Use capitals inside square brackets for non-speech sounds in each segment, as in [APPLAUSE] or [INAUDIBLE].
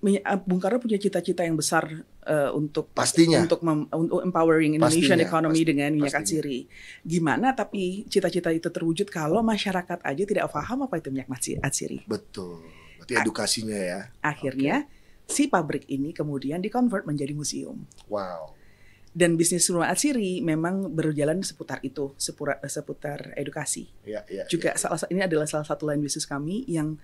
Eh, Bung Karno punya cita-cita yang besar uh, untuk pastinya untuk mem, untuk empowering Indonesian pastinya, economy pastinya. dengan minyak siri. Gimana tapi cita-cita itu terwujud kalau masyarakat aja tidak paham apa itu minyak atsiri. Betul. Berarti edukasinya ya. Akhirnya okay. si pabrik ini kemudian dikonvert menjadi museum. Wow. Dan bisnis rumah atsiri memang berjalan seputar itu, seputar, seputar edukasi. Ya, ya, Juga ya, ya. salah ini adalah salah satu lain bisnis kami yang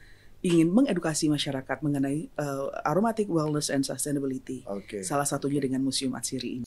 ingin mengedukasi masyarakat mengenai uh, aromatic wellness and sustainability. Okay. Salah satunya dengan Museum Atsiri ini.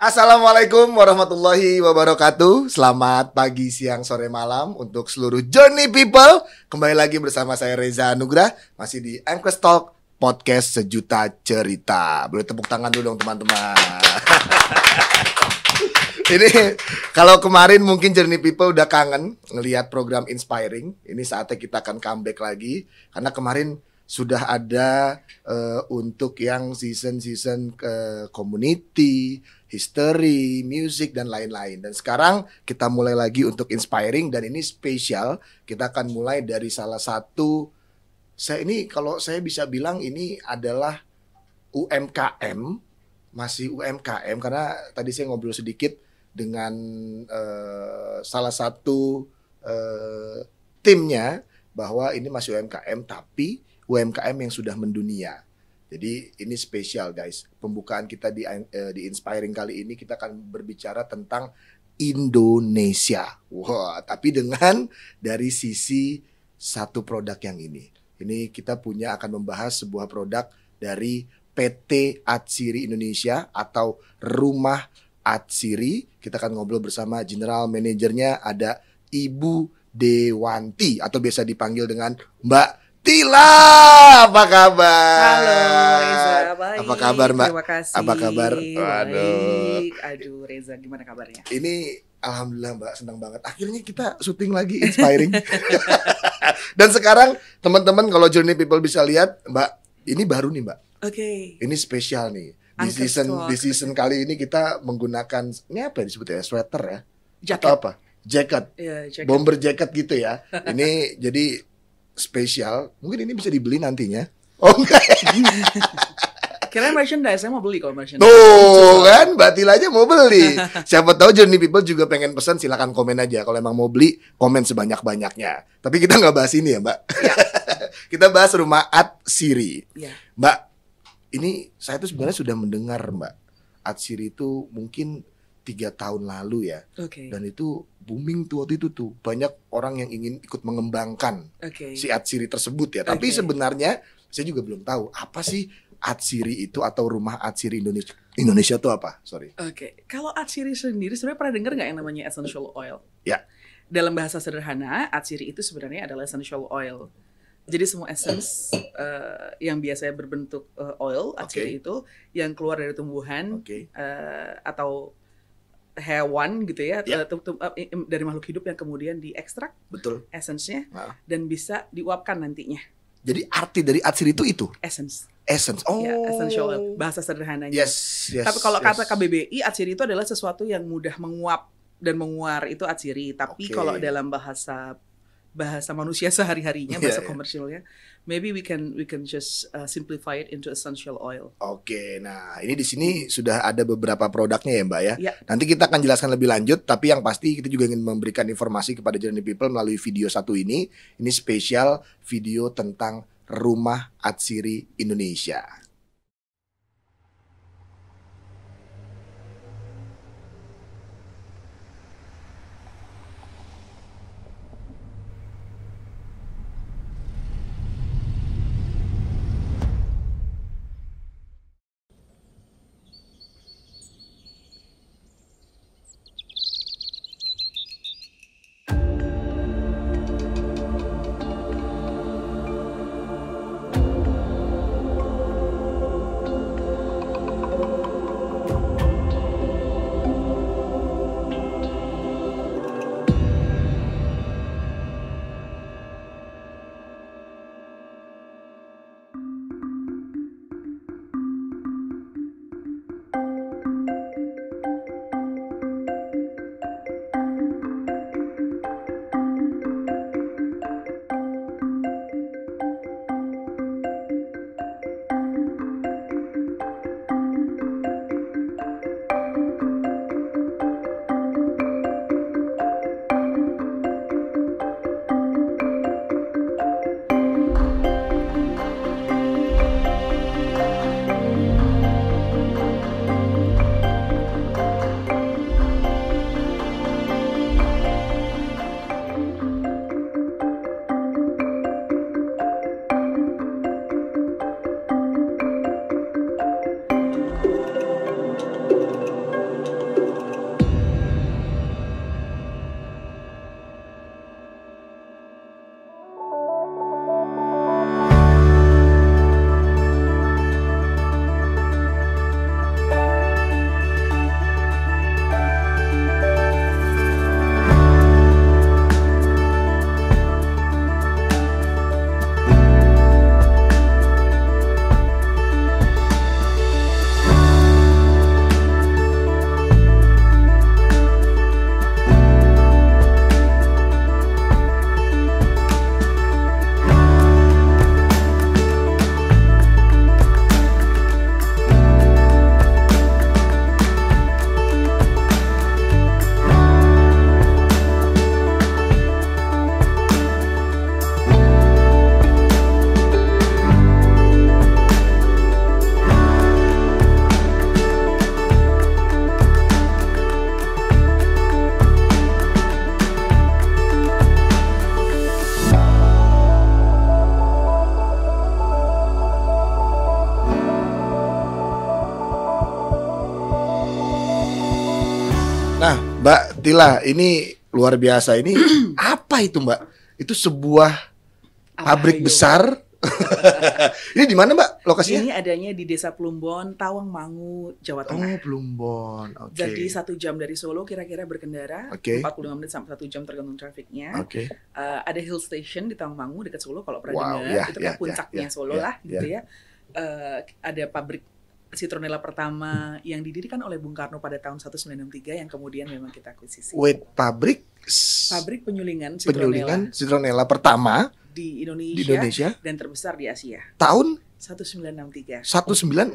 Assalamualaikum warahmatullahi wabarakatuh. Selamat pagi, siang, sore, malam untuk seluruh Journey People. Kembali lagi bersama saya Reza Anugrah masih di Anchor Talk Podcast Sejuta Cerita. Boleh tepuk tangan dulu dong teman-teman. [LAUGHS] ini kalau kemarin mungkin Journey People udah kangen ngelihat program inspiring. Ini saatnya kita akan comeback lagi karena kemarin sudah ada uh, untuk yang season-season ke eh, community, history, music dan lain-lain. Dan sekarang kita mulai lagi untuk inspiring dan ini spesial. Kita akan mulai dari salah satu saya ini kalau saya bisa bilang ini adalah UMKM masih UMKM karena tadi saya ngobrol sedikit dengan uh, salah satu uh, timnya bahwa ini masih UMKM tapi UMKM yang sudah mendunia. Jadi ini spesial guys. Pembukaan kita di eh, di Inspiring kali ini kita akan berbicara tentang Indonesia. Wah, wow, tapi dengan dari sisi satu produk yang ini. Ini kita punya akan membahas sebuah produk dari PT Atsiri Indonesia atau Rumah Atsiri. Kita akan ngobrol bersama general manajernya ada Ibu Dewanti atau biasa dipanggil dengan Mbak Tila, apa kabar? Halo, Reza, Apa kabar, Mbak? Terima kasih. Apa kabar? Aduh, Aduh, Reza, gimana kabarnya? Ini alhamdulillah, Mbak, senang banget. Akhirnya kita syuting lagi inspiring. [LAUGHS] Dan sekarang teman-teman kalau Journey People bisa lihat, Mbak, ini baru nih, Mbak. Oke. Okay. Ini spesial nih. Di season di season kali ini kita menggunakan ini apa ya disebutnya? Sweater ya? Jacket. Atau apa? Jacket. Yeah, jacket. Bomber jacket gitu ya. [LAUGHS] Ini jadi spesial. Mungkin ini bisa dibeli nantinya. [LAUGHS] Oh enggak. Kira merchandise, saya mau beli kalau merchandise. Tuh kan, Mbak aja mau beli. Siapa tahu Johnny People juga pengen pesan, silahkan komen aja. Kalau emang mau beli, komen sebanyak-banyaknya. Tapi kita nggak bahas ini ya, Mbak. Ya. [LAUGHS] kita bahas rumah ad Siri. Ya. Mbak, ini saya tuh sebenarnya sudah mendengar, Mbak. ad Siri itu mungkin tiga tahun lalu ya. Okay. Dan itu booming tuh waktu itu tuh banyak orang yang ingin ikut mengembangkan okay. si atsiri tersebut ya. Tapi okay. sebenarnya saya juga belum tahu apa sih atsiri itu atau rumah atsiri Indonesia Indonesia itu apa? Sorry. Oke, okay. kalau atsiri sendiri sebenarnya pernah dengar nggak yang namanya essential oil? Ya. Dalam bahasa sederhana, atsiri itu sebenarnya adalah essential oil. Jadi semua essence uh, yang biasanya berbentuk uh, oil, atsiri okay. itu yang keluar dari tumbuhan okay. uh, eh, atau hewan gitu ya yeah. Iya. Eh, dari makhluk hidup yang kemudian diekstrak betul esensnya nya dan bisa diuapkan nantinya. Jadi arti dari atsir itu itu essence. Essence. Ya, oh. Ya, essential oil. bahasa sederhananya. Yes, yes. Tapi kalau yes. kata KBBI atsir itu adalah sesuatu yang mudah menguap dan menguar itu atsiri, tapi okay. kalau dalam bahasa bahasa manusia sehari-harinya iya, bahasa yeah, komersilnya yeah maybe we can we can just uh, simplify it into essential oil. Oke, nah ini di sini sudah ada beberapa produknya ya Mbak ya. Yeah. Nanti kita akan jelaskan lebih lanjut, tapi yang pasti kita juga ingin memberikan informasi kepada Journey People melalui video satu ini. Ini spesial video tentang rumah atsiri Indonesia. Tila, ini luar biasa. Ini [CLEARS THROAT] apa itu, Mbak? Itu sebuah pabrik besar. [LAUGHS] ini di mana, Mbak? Lokasinya? Ini adanya di Desa Plumbon, Tawangmangu, Jawa Tengah. Oh, Plumbon. Okay. Jadi satu jam dari Solo kira-kira berkendara, okay. 45 menit sampai satu jam tergantung trafiknya. Okay. Uh, eh, ada hill station di Tawangmangu dekat Solo kalau pernah wow, dengar. Yeah, itu kan yeah, ya, puncaknya yeah, Solo yeah, lah ya, gitu ya. Uh, ada pabrik Citronella pertama yang didirikan oleh Bung Karno pada tahun 1963 yang kemudian memang kita akuisisi. Wait, pabrik pabrik penyulingan Citronella. Penyulingan Citronella pertama di Indonesia, di Indonesia dan terbesar di Asia. Tahun 1963.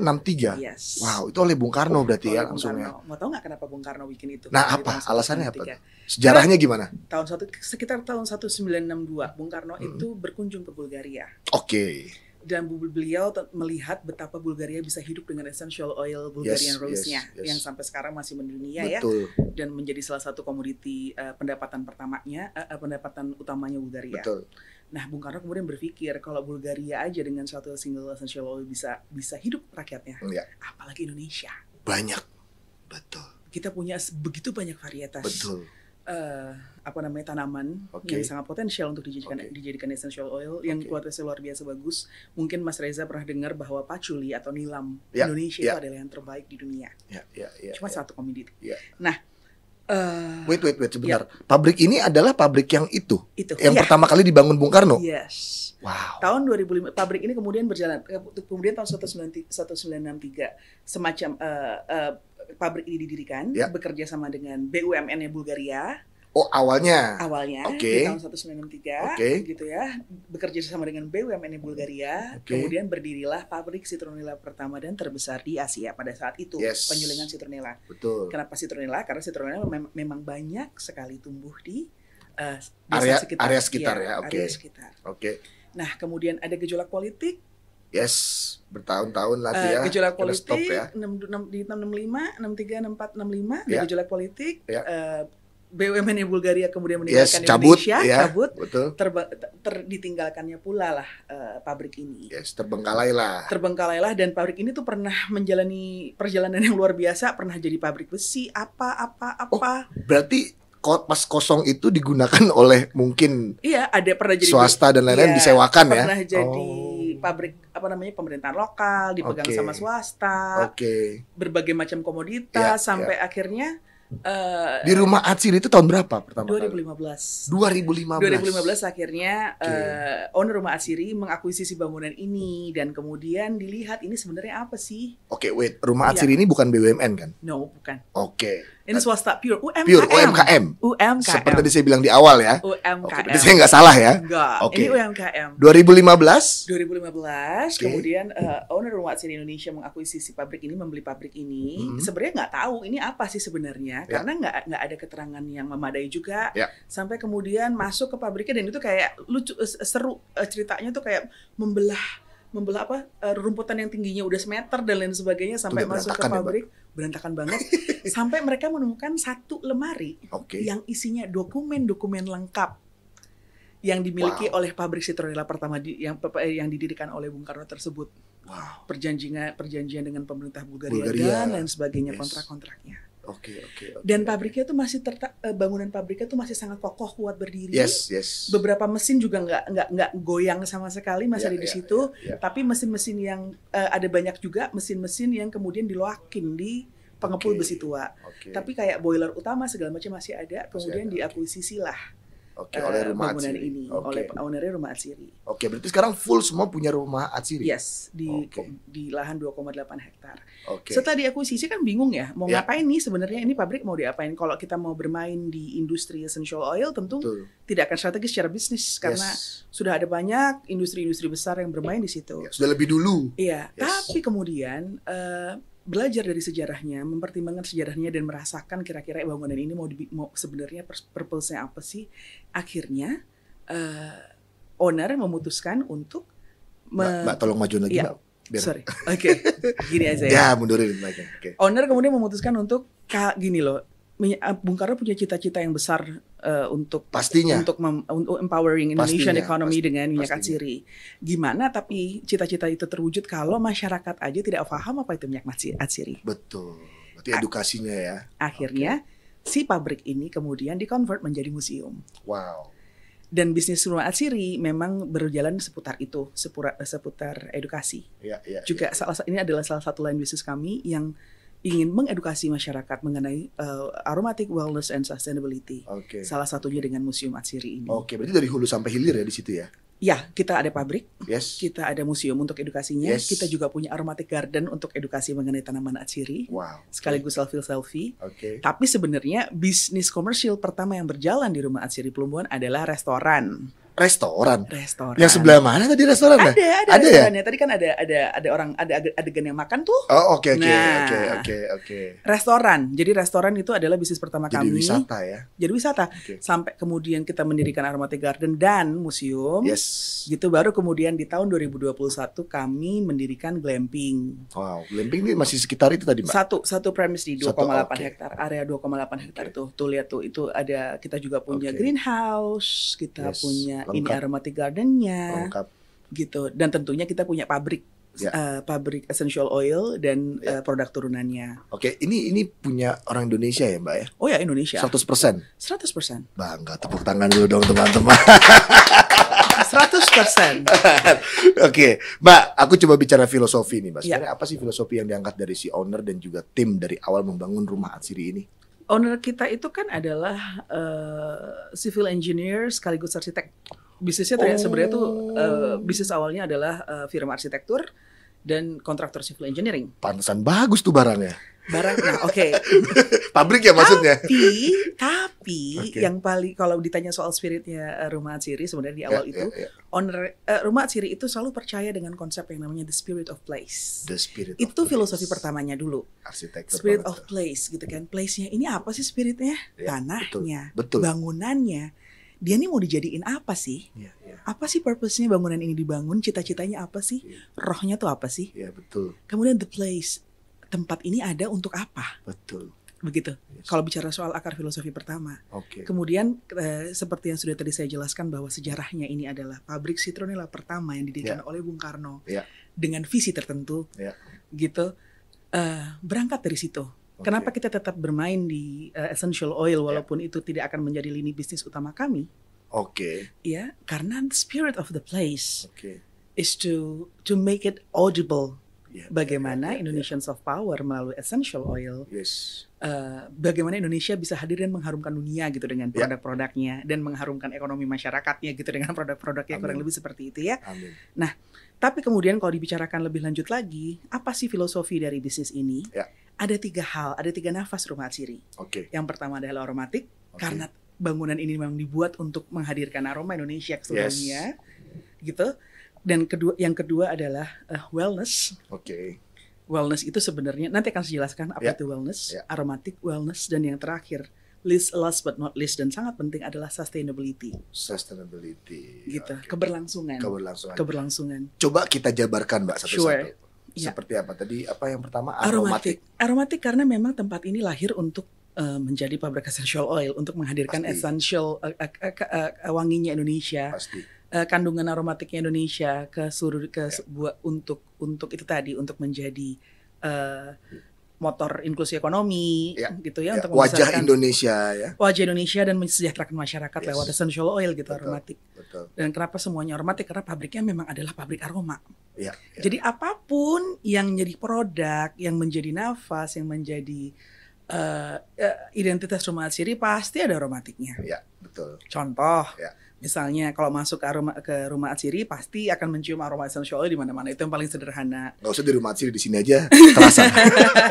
1963. Yes. Wow, itu oleh Bung Karno berarti ya Bung langsungnya. Mau tau nggak kenapa Bung Karno bikin itu? Nah, apa alasannya apa? Sejarahnya gimana? Tahun satu sekitar tahun 1962 Bung Karno hmm. itu berkunjung ke Bulgaria. Oke. Okay dan beliau melihat betapa Bulgaria bisa hidup dengan essential oil Bulgarian yes, Rose-nya yes, yes. yang sampai sekarang masih mendunia ya. Betul. ya dan menjadi salah satu komoditi uh, pendapatan pertamanya uh, pendapatan utamanya Bulgaria. Betul. Nah, Bung Karno kemudian berpikir kalau Bulgaria aja dengan satu single essential oil bisa bisa hidup rakyatnya, ya. apalagi Indonesia. Banyak. Betul. Kita punya begitu banyak varietas. Betul uh, apa namanya tanaman okay. yang sangat potensial untuk dijadikan okay. dijadikan essential oil yang okay. kualitasnya luar biasa bagus. Mungkin Mas Reza pernah dengar bahwa paculi atau nilam yeah. Indonesia yeah. itu adalah yang terbaik di dunia. Yeah, yeah, yeah, Cuma yeah. satu komoditi. Yeah. Nah, uh, wait wait wait ya. sebentar. Yeah. Pabrik ini adalah pabrik yang itu. Itu. Yang yeah. pertama kali dibangun Bung Karno. Yes. Wow. Tahun 2005 pabrik ini kemudian berjalan kemudian tahun 1963 semacam uh, uh, pabrik ini didirikan ya. bekerja sama dengan BUMN ya Bulgaria. Oh awalnya? Awalnya okay. di tahun 1963 okay. gitu ya bekerja sama dengan BUMN ya Bulgaria. Okay. Kemudian berdirilah pabrik citronella pertama dan terbesar di Asia pada saat itu yes. penyulingan citronella. Betul. Kenapa citronella? Karena citronella mem memang banyak sekali tumbuh di uh, area sekitar, area sekitar ya. ya. Oke. Okay. Oke. Okay. Nah kemudian ada gejolak politik Yes, bertahun-tahun latihan. Eh, ya. Uh, ya. gejolak politik stop, ya. 6, 6, di 665, 63, 64, 65 yeah. gejolak politik. Yeah. Uh, BUMN Bulgaria kemudian meninggalkan yes, cabut, Indonesia, yeah. cabut, betul. Ter, ter, ditinggalkannya pula lah uh, pabrik ini. Yes, terbengkalai lah. Terbengkalai lah, dan pabrik ini tuh pernah menjalani perjalanan yang luar biasa, pernah jadi pabrik besi, apa apa apa. Oh, berarti pas kosong itu digunakan [LAUGHS] oleh mungkin iya ada pernah jadi swasta dan lain-lain iya, disewakan pernah ya pernah jadi oh. pabrik apa namanya pemerintahan lokal dipegang okay. sama swasta okay. berbagai macam komoditas yeah, sampai yeah. akhirnya Uh, di rumah Atsiri itu tahun berapa pertama 2015. Kali? 2015. 2015 akhirnya okay. uh, eh, owner rumah Atsiri mengakuisisi bangunan ini dan kemudian dilihat ini sebenarnya apa sih? Oke, okay, wait. Rumah iya. Atsiri ini bukan BUMN kan? No, bukan. Oke. Okay. Ini swasta pure UMKM. Pure UMKM. UMKM. Seperti tadi saya bilang di awal ya. UMKM. Oke, saya nggak salah ya. Enggak. Oke. Okay. Ini UMKM. 2015. 2015. Okay. Kemudian uh, owner rumah di Indonesia mengakuisisi pabrik ini, membeli pabrik ini. Hmm. Sebenarnya nggak tahu ini apa sih sebenarnya, yeah. karena nggak nggak ada keterangan yang memadai juga. Yeah. Sampai kemudian masuk ke pabriknya dan itu kayak lucu, eh, seru eh, ceritanya tuh kayak membelah membelah apa rumputan yang tingginya udah semeter dan lain sebagainya sampai Tidak masuk ke ya, pabrik. Ya, berantakan banget [LAUGHS] sampai mereka menemukan satu lemari okay. yang isinya dokumen-dokumen lengkap yang dimiliki wow. oleh pabrik Citronella pertama di, yang eh, yang didirikan oleh Bung Karno tersebut. Wow. Perjanjian perjanjian dengan pemerintah Bulgaria, Bulgaria. dan lain sebagainya yes. kontrak-kontraknya. Oke, okay, oke. Okay, okay, Dan pabriknya tuh masih terta eh, bangunan pabriknya tuh masih sangat kokoh kuat berdiri. Yes, yes. Beberapa mesin juga nggak nggak nggak goyang sama sekali masih yeah, ada di yeah, situ. Yeah, yeah. Tapi mesin-mesin yang uh, ada banyak juga mesin-mesin yang kemudian diloakin di pengepul okay. besi tua. Okay. Tapi kayak boiler utama segala macam masih ada, kemudian diakuisisi lah Oke, okay, eh, oleh uh, rumah bangunan Atsiri. ini okay. oleh ownernya rumah Atsiri. Oke, okay, berarti sekarang full semua punya rumah Atsiri. Yes, di okay. di lahan 2,8 hektar. Oke. Okay. Setelah diakuisisi kan bingung ya, mau yeah. ngapain nih sebenarnya ini pabrik mau diapain? Kalau kita mau bermain di industri essential oil tentu Betul. tidak akan strategis secara bisnis karena yes. sudah ada banyak industri-industri besar yang bermain di situ. Yeah, sudah lebih dulu. Iya, yes. tapi kemudian eh, belajar dari sejarahnya, mempertimbangkan sejarahnya dan merasakan kira-kira eh, bangunan ini mau, mau sebenarnya purpose-nya apa sih? Akhirnya uh, owner memutuskan untuk me Mbak, Mbak tolong maju lagi, ya. Mbak. Biar. Sorry. Oke. Okay. Gini aja ya. [LAUGHS] Ya, mundurin lagi. Ya, oke. Okay. Owner kemudian memutuskan untuk kak gini loh, Eh, Bung Karno punya cita-cita yang besar uh, untuk pastinya untuk mem, untuk empowering Indonesian economy pastinya. dengan minyak atsiri. Gimana tapi cita-cita itu terwujud kalau masyarakat aja tidak paham apa itu minyak atsiri? Betul. Berarti edukasinya ya. Akhirnya okay. si pabrik ini kemudian dikonvert menjadi museum. Wow. Dan bisnis rumah atsiri memang berjalan seputar itu, seputar, seputar edukasi. Ya, ya, ya Juga ya, ya. salah ini adalah salah satu lain bisnis kami yang ingin mengedukasi masyarakat mengenai uh, aromatic wellness and sustainability. Okay. Salah satunya dengan Museum Atsiri ini. Oke, okay, berarti dari hulu sampai hilir ya di situ ya? Ya, kita ada pabrik, yes. kita ada museum untuk edukasinya, yes. kita juga punya aromatic garden untuk edukasi mengenai tanaman atsiri, wow. sekaligus selfie selfie. Okay. Tapi sebenarnya bisnis komersil pertama yang berjalan di rumah atsiri pelumbuhan adalah restoran restoran. Restoran. Yang sebelah mana tadi restoran? Ya? Ada, ada, ada ya? restorannya. Ya? Tadi kan ada ada ada orang ada adegan yang makan tuh. Oh, oke oke nah. oke oke oke. Restoran. Jadi restoran itu adalah bisnis pertama Jadi kami. Jadi wisata ya. Jadi wisata. Okay. Sampai kemudian kita mendirikan Aromatic Garden dan museum. Yes. Gitu baru kemudian di tahun 2021 kami mendirikan glamping. Wow, glamping ini masih sekitar itu tadi, Mbak. Satu satu premis di 2,8 okay. hektar, area 2,8 okay. hektar tuh. Tuh lihat tuh itu ada kita juga punya okay. greenhouse, kita yes. punya Lengkap. ini aromatic gardennya, gitu. Dan tentunya kita punya pabrik ya. uh, pabrik essential oil dan ya. uh, produk turunannya. Oke, ini ini punya orang Indonesia ya, Mbak ya? Oh ya, Indonesia. 100%. 100%. Bangga, tepuk tangan dulu dong teman-teman. 100%. [LAUGHS] Oke, Mbak, aku coba bicara filosofi nih, Mbak. Ya. Sebenarnya ya. apa sih filosofi yang diangkat dari si owner dan juga tim dari awal membangun rumah Atsiri ini? owner kita itu kan adalah uh, civil engineer sekaligus arsitek. Bisnisnya ternyata oh. sebenarnya tuh uh, bisnis awalnya adalah uh, firma arsitektur dan kontraktor civil engineering. Pantesan bagus tuh barangnya barang nah oke okay. [LAUGHS] pabrik ya maksudnya tapi tapi okay. yang paling kalau ditanya soal spiritnya eh, rumah Atsiri sebenarnya di ya, awal yeah, itu yeah, yeah. owner uh, eh, rumah Atsiri itu selalu percaya dengan konsep yang namanya the spirit of place the spirit itu of filosofi place. pertamanya dulu arsitektur spirit of itu. place gitu kan place-nya ini apa sih spiritnya yeah, ya, tanahnya betul, betul. bangunannya dia ini mau dijadiin apa sih? Yeah, yeah. Apa sih purpose-nya bangunan ini dibangun? Cita-citanya apa sih? Yeah. Rohnya tuh apa sih? Yeah, betul. Kemudian the place, tempat ini ada untuk apa? Betul. Begitu. Yes. Kalau bicara soal akar filosofi pertama. Okay. Kemudian eh, seperti yang sudah tadi saya jelaskan bahwa sejarahnya ini adalah pabrik citronella pertama yang didirikan yeah. oleh Bung Karno yeah. dengan visi tertentu. Yeah. Gitu. Eh, berangkat dari situ. Okay. Kenapa kita tetap bermain di uh, essential oil ya. walaupun yeah. itu tidak akan menjadi lini bisnis utama kami? Oke. Okay. Ya, karena the spirit of the place okay. is to to make it audible yeah. bagaimana yeah, yeah, Indonesian yeah. soft power melalui essential oil. Yes. Uh, bagaimana Indonesia bisa hadir dan mengharumkan dunia gitu dengan produk-produknya dan mengharumkan ekonomi masyarakatnya gitu dengan produk-produknya kurang lebih seperti itu ya. Amin. Nah, tapi kemudian kalau dibicarakan lebih lanjut lagi, apa sih filosofi dari bisnis ini? Yeah. Ada tiga hal, ada tiga nafas rumah siri. Oke. Okay. Yang pertama adalah aromatik okay. karena bangunan ini memang dibuat untuk menghadirkan aroma Indonesia ke seluruh yes. gitu dan kedua yang kedua adalah uh, wellness. Oke. Okay. Wellness itu sebenarnya nanti akan saya jelaskan apa yeah. itu wellness, yeah. aromatic wellness dan yang terakhir list last but not least dan sangat penting adalah sustainability. Sustainability. Gitu, okay. keberlangsungan. Keberlangsungan. Keberlangsungan. Coba kita jabarkan Mbak satu-satu. Sure. Yeah. Seperti apa tadi? Apa yang pertama aromatik. Aromatik, aromatik karena memang tempat ini lahir untuk eh, menjadi pabrik essential oil untuk menghadirkan Pasti. essential uh, uh, uh, uh, wanginya Indonesia. Pasti. Eh, kandungan aromatiknya Indonesia ke suruh ke yeah. Ya. untuk untuk itu tadi untuk menjadi uh, motor inklusi ekonomi ya. gitu ya, ya. untuk wajah Indonesia ya wajah Indonesia dan mensejahterakan masyarakat yes. lewat essential oil gitu betul, aromatik betul. dan kenapa semuanya aromatik karena pabriknya memang adalah pabrik aroma ya, ya. jadi apapun yang menjadi produk yang menjadi nafas yang menjadi uh, uh, identitas rumah siri pasti ada aromatiknya ya betul contoh ya Misalnya kalau masuk ke rumah ke rumah atsiri pasti akan mencium aroma essential oil di mana-mana. Itu yang paling sederhana. Gak usah di rumah atsiri di sini aja terasa.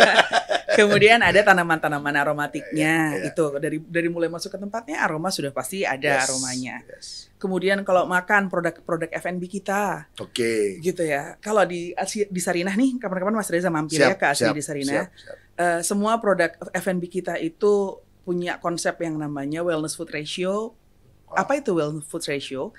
[LAUGHS] Kemudian ada tanaman-tanaman aromatiknya yeah, yeah. itu dari dari mulai masuk ke tempatnya aroma sudah pasti ada yes, aromanya. Yes. Kemudian kalau makan produk-produk F&B kita. Oke. Okay. Gitu ya. Kalau di di Sarinah nih kapan-kapan Mas Reza mampir ya siap, ya ke Asli di Sarinah. Siap, siap. Uh, semua produk F&B kita itu punya konsep yang namanya wellness food ratio apa itu wellness food ratio?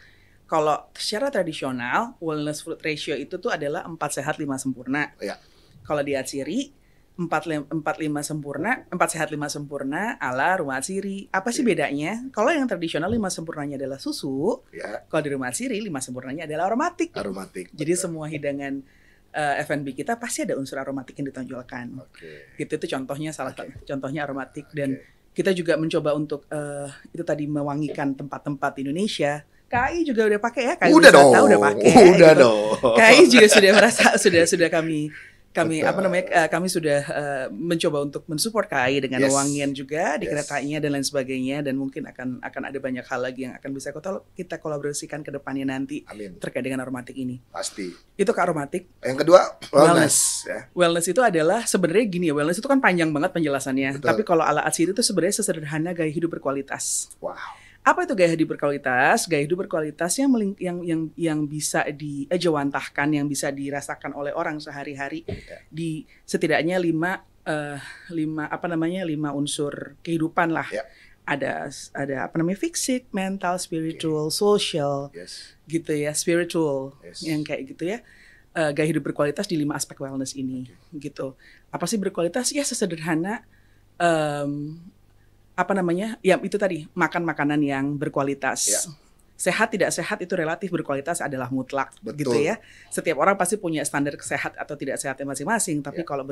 Kalau secara tradisional wellness food ratio itu tuh adalah empat sehat lima sempurna. Ya. Kalau di Atsiri empat empat lima sempurna empat sehat lima sempurna ala rumah Atsiri. Apa sih iya. bedanya? Kalau yang tradisional lima sempurnanya adalah susu. Ya. Kalau di rumah Atsiri lima sempurnanya adalah aromatik. Aromatik. Jadi betul. semua hidangan uh, eh, F&B kita pasti ada unsur aromatik yang ditonjolkan. Okay. Gitu itu contohnya salah okay. contohnya aromatik dan kita juga mencoba untuk uh, itu tadi mewangikan tempat-tempat Indonesia. KAI juga udah pakai ya, KAI udah wisata dong. udah pakai. [LAUGHS] Udah gitu. dong. KAI juga sudah merasa sudah sudah kami kami Betul. apa namanya uh, kami sudah uh, mencoba untuk mensupport KAI dengan yes. wangian juga di yes. keretanya dan lain sebagainya dan mungkin akan akan ada banyak hal lagi yang akan bisa kita kita kolaborasikan ke depannya nanti Amin. terkait dengan aromatik ini. Pasti. Itu ke aromatik. Yang kedua wellness. Wellness, ya. wellness itu adalah sebenarnya gini ya, wellness itu kan panjang banget penjelasannya. Betul. Tapi kalau ala asli itu sebenarnya sesederhana gaya hidup berkualitas. Wow apa itu gaya hidup berkualitas? Gaya hidup berkualitas yang meling, yang yang yang bisa diajawantahkan, eh, yang bisa dirasakan oleh orang sehari-hari iya. di setidaknya lima uh, lima apa namanya lima unsur kehidupan lah. Ya. Ada ada apa namanya fisik, mental, spiritual, okay. social, yes. gitu ya spiritual yes. yang kayak gitu ya. Uh, gaya hidup berkualitas di lima aspek wellness ini okay. gitu. Apa sih berkualitas? Ya sesederhana um, apa namanya ya itu tadi makan makanan yang berkualitas ya. sehat tidak sehat itu relatif berkualitas adalah mutlak gitu Betul. gitu ya setiap orang pasti punya standar sehat atau tidak sehatnya masing-masing tapi ya. kalau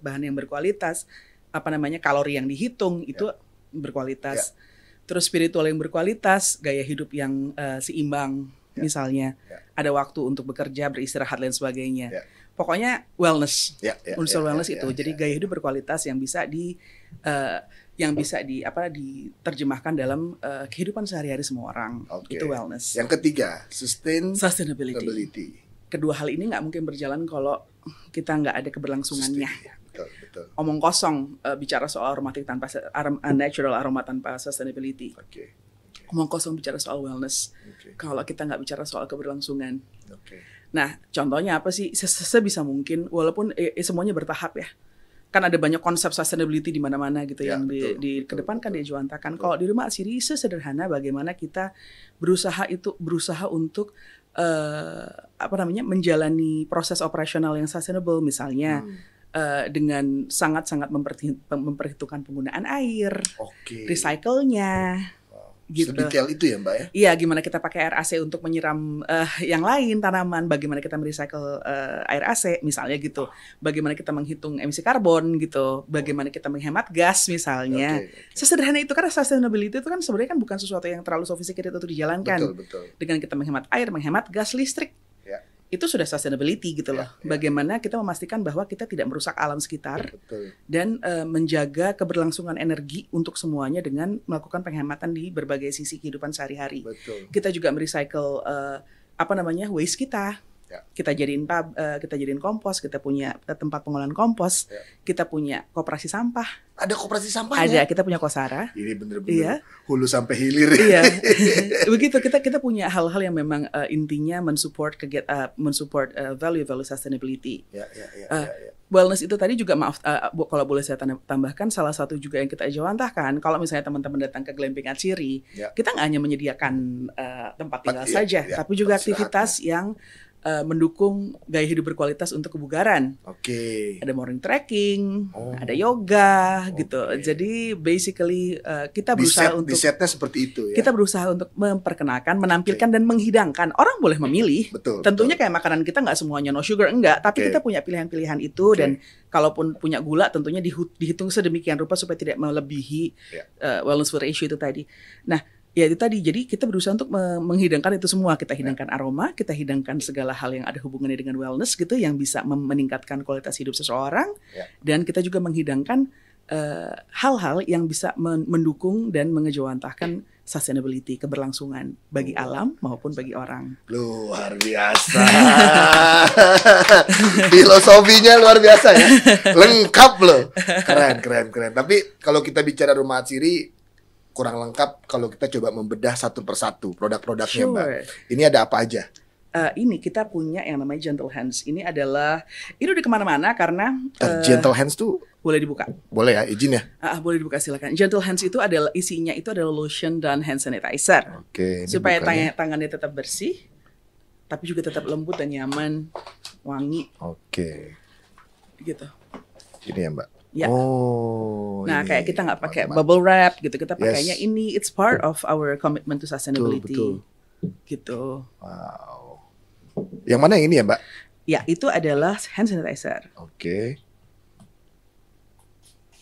bahan yang berkualitas apa namanya kalori yang dihitung ya. itu ya. berkualitas ya. terus spiritual yang berkualitas gaya hidup yang uh, seimbang ya. misalnya ya. ada waktu untuk bekerja beristirahat dan sebagainya ya pokoknya wellness, yeah, yeah, ya, unsur yeah, wellness yeah, itu. Yeah, Jadi yeah. gaya hidup berkualitas yang bisa di uh, yang bisa di apa diterjemahkan dalam uh, kehidupan sehari-hari semua orang. Okay. Itu wellness. Yang ketiga, sustain sustainability. sustainability. Kedua hal ini nggak mungkin berjalan kalau kita nggak ada keberlangsungannya. Betul, betul. Omong kosong uh, bicara soal aromatik tanpa arom, eh, natural aroma tanpa sustainability. Okay. okay. Omong kosong bicara soal wellness. Okay. Kalau kita nggak bicara soal keberlangsungan. Okay. Nah, contohnya apa sih? Sebisa mungkin, walaupun eh, semuanya bertahap ya kan ada banyak konsep sustainability di mana-mana gitu ya, yang betul, di, dikedepankan di Juantakan. Kalau di rumah Asiri sederhana bagaimana kita berusaha itu berusaha untuk uh, apa namanya menjalani proses operasional yang sustainable misalnya hmm. uh, dengan sangat-sangat memperhitungkan penggunaan air, okay. recycle-nya gitu. Sedetail itu ya Mbak ya? Iya, gimana kita pakai air AC untuk menyiram uh, yang lain tanaman, bagaimana kita merecycle uh, air AC misalnya gitu, bagaimana kita menghitung emisi karbon gitu, bagaimana kita menghemat gas misalnya. Okay, okay. Sesederhana itu karena sustainability itu kan sebenarnya kan bukan sesuatu yang terlalu sophisticated untuk dijalankan. Betul, betul. Dengan kita menghemat air, menghemat gas, listrik itu sudah sustainability gitu loh. Ya, ya. Bagaimana kita memastikan bahwa kita tidak merusak alam sekitar ya, Betul. dan uh, menjaga keberlangsungan energi untuk semuanya dengan melakukan penghematan di berbagai sisi kehidupan sehari-hari. Kita juga merecycle uh, apa namanya waste kita Ya. Kita jadiin pub, uh, kita jadiin kompos, kita punya eh, tempat pengolahan kompos, yeah. kita punya kooperasi sampah. Ada kooperasi sampah? Ada, kita punya kosara. Ini bener-bener iya. hulu sampai hilir. Iya, [LAUGHS] [LAUGHS] begitu. Kita kita punya hal-hal yang memang uh, intinya mensupport kegiat uh, mensupport value value value sustainability. Yeah, ya, ya, yeah, yeah, uh, yeah, yeah. Wellness itu tadi juga maaf uh, kalau boleh saya tambahkan salah satu juga yang kita jawantahkan kalau misalnya teman-teman datang ke glamping Aciri, yeah. kita nggak hanya menyediakan uh, tempat tinggal iya, saja, yeah, tapi juga aktivitas yang uh, mendukung gaya hidup berkualitas untuk kebugaran. Oke. Okay. Ada morning tracking, oh. ada yoga okay. gitu. Jadi basically uh, kita berusaha di set, untuk di setnya seperti itu ya. Kita berusaha untuk memperkenalkan, menampilkan okay. dan menghidangkan. Orang boleh memilih. Betul. Tentunya betul. kayak makanan kita nggak semuanya no sugar enggak, tapi okay. kita punya pilihan-pilihan itu okay. dan kalaupun punya gula tentunya dihitung sedemikian rupa supaya tidak melebihi yeah. Ya. uh, wellness food ratio itu tadi. Nah, ya itu tadi jadi kita berusaha untuk menghidangkan itu semua kita hidangkan aroma kita hidangkan segala hal yang ada hubungannya dengan wellness gitu yang bisa meningkatkan kualitas hidup seseorang ya. dan kita juga menghidangkan eh, hal-hal uh, yang bisa mendukung dan mengejawantahkan sustainability keberlangsungan bagi Luar. alam maupun bagi orang. Luar biasa. [LAUGHS] Filosofinya luar biasa ya. Lengkap loh. Keren, keren, keren. Tapi kalau kita bicara rumah ciri kurang lengkap kalau kita coba membedah satu persatu produk-produknya sure. Mbak. Ini ada apa aja? uh, ini kita punya yang namanya gentle hands. Ini adalah ini udah kemana-mana karena uh, gentle hands tuh boleh dibuka. Boleh ya, izin ya. Uh, boleh dibuka silakan. Gentle hands itu adalah isinya itu adalah lotion dan hand sanitizer. Oke. Okay, supaya ya. tangan tangannya tetap bersih, tapi juga tetap lembut dan nyaman, wangi. Oke. Okay. Gitu. Ini ya Mbak. Ya. Oh. Nah, ini. Iya, kayak iya, kita iya. nggak pakai bubble wrap gitu, kita pakainya ini. It's part of our commitment to sustainability. Betul, betul. Gitu. Wow. Yang mana yang ini ya, Mbak? Ya, itu adalah hand sanitizer. Oke. Okay.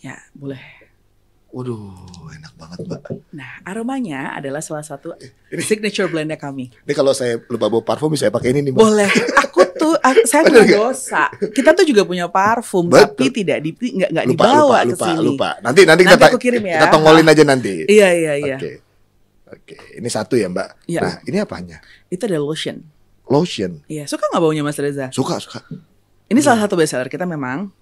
Ya, boleh Waduh, enak banget mbak. Nah, aromanya adalah salah satu eh, ini. signature blendnya kami. Ini kalau saya lupa bawa parfum, saya pakai ini nih mbak. Boleh. Aku tuh, aku, ah, saya punya dosa. Kita tuh juga punya parfum, Betul. tapi tidak di, nggak nggak dibawa lupa, dibawa ke sini. Lupa, lupa, Nanti nanti kita nanti aku kirim ya. Kita tongolin aja nanti. Iya iya iya. Oke, okay. oke. Okay. Ini satu ya mbak. Ya. Nah, ini apanya? Itu ada lotion. Lotion. Iya, suka gak baunya Mas Reza? Suka suka. Ini ya. salah hmm. satu best seller kita memang.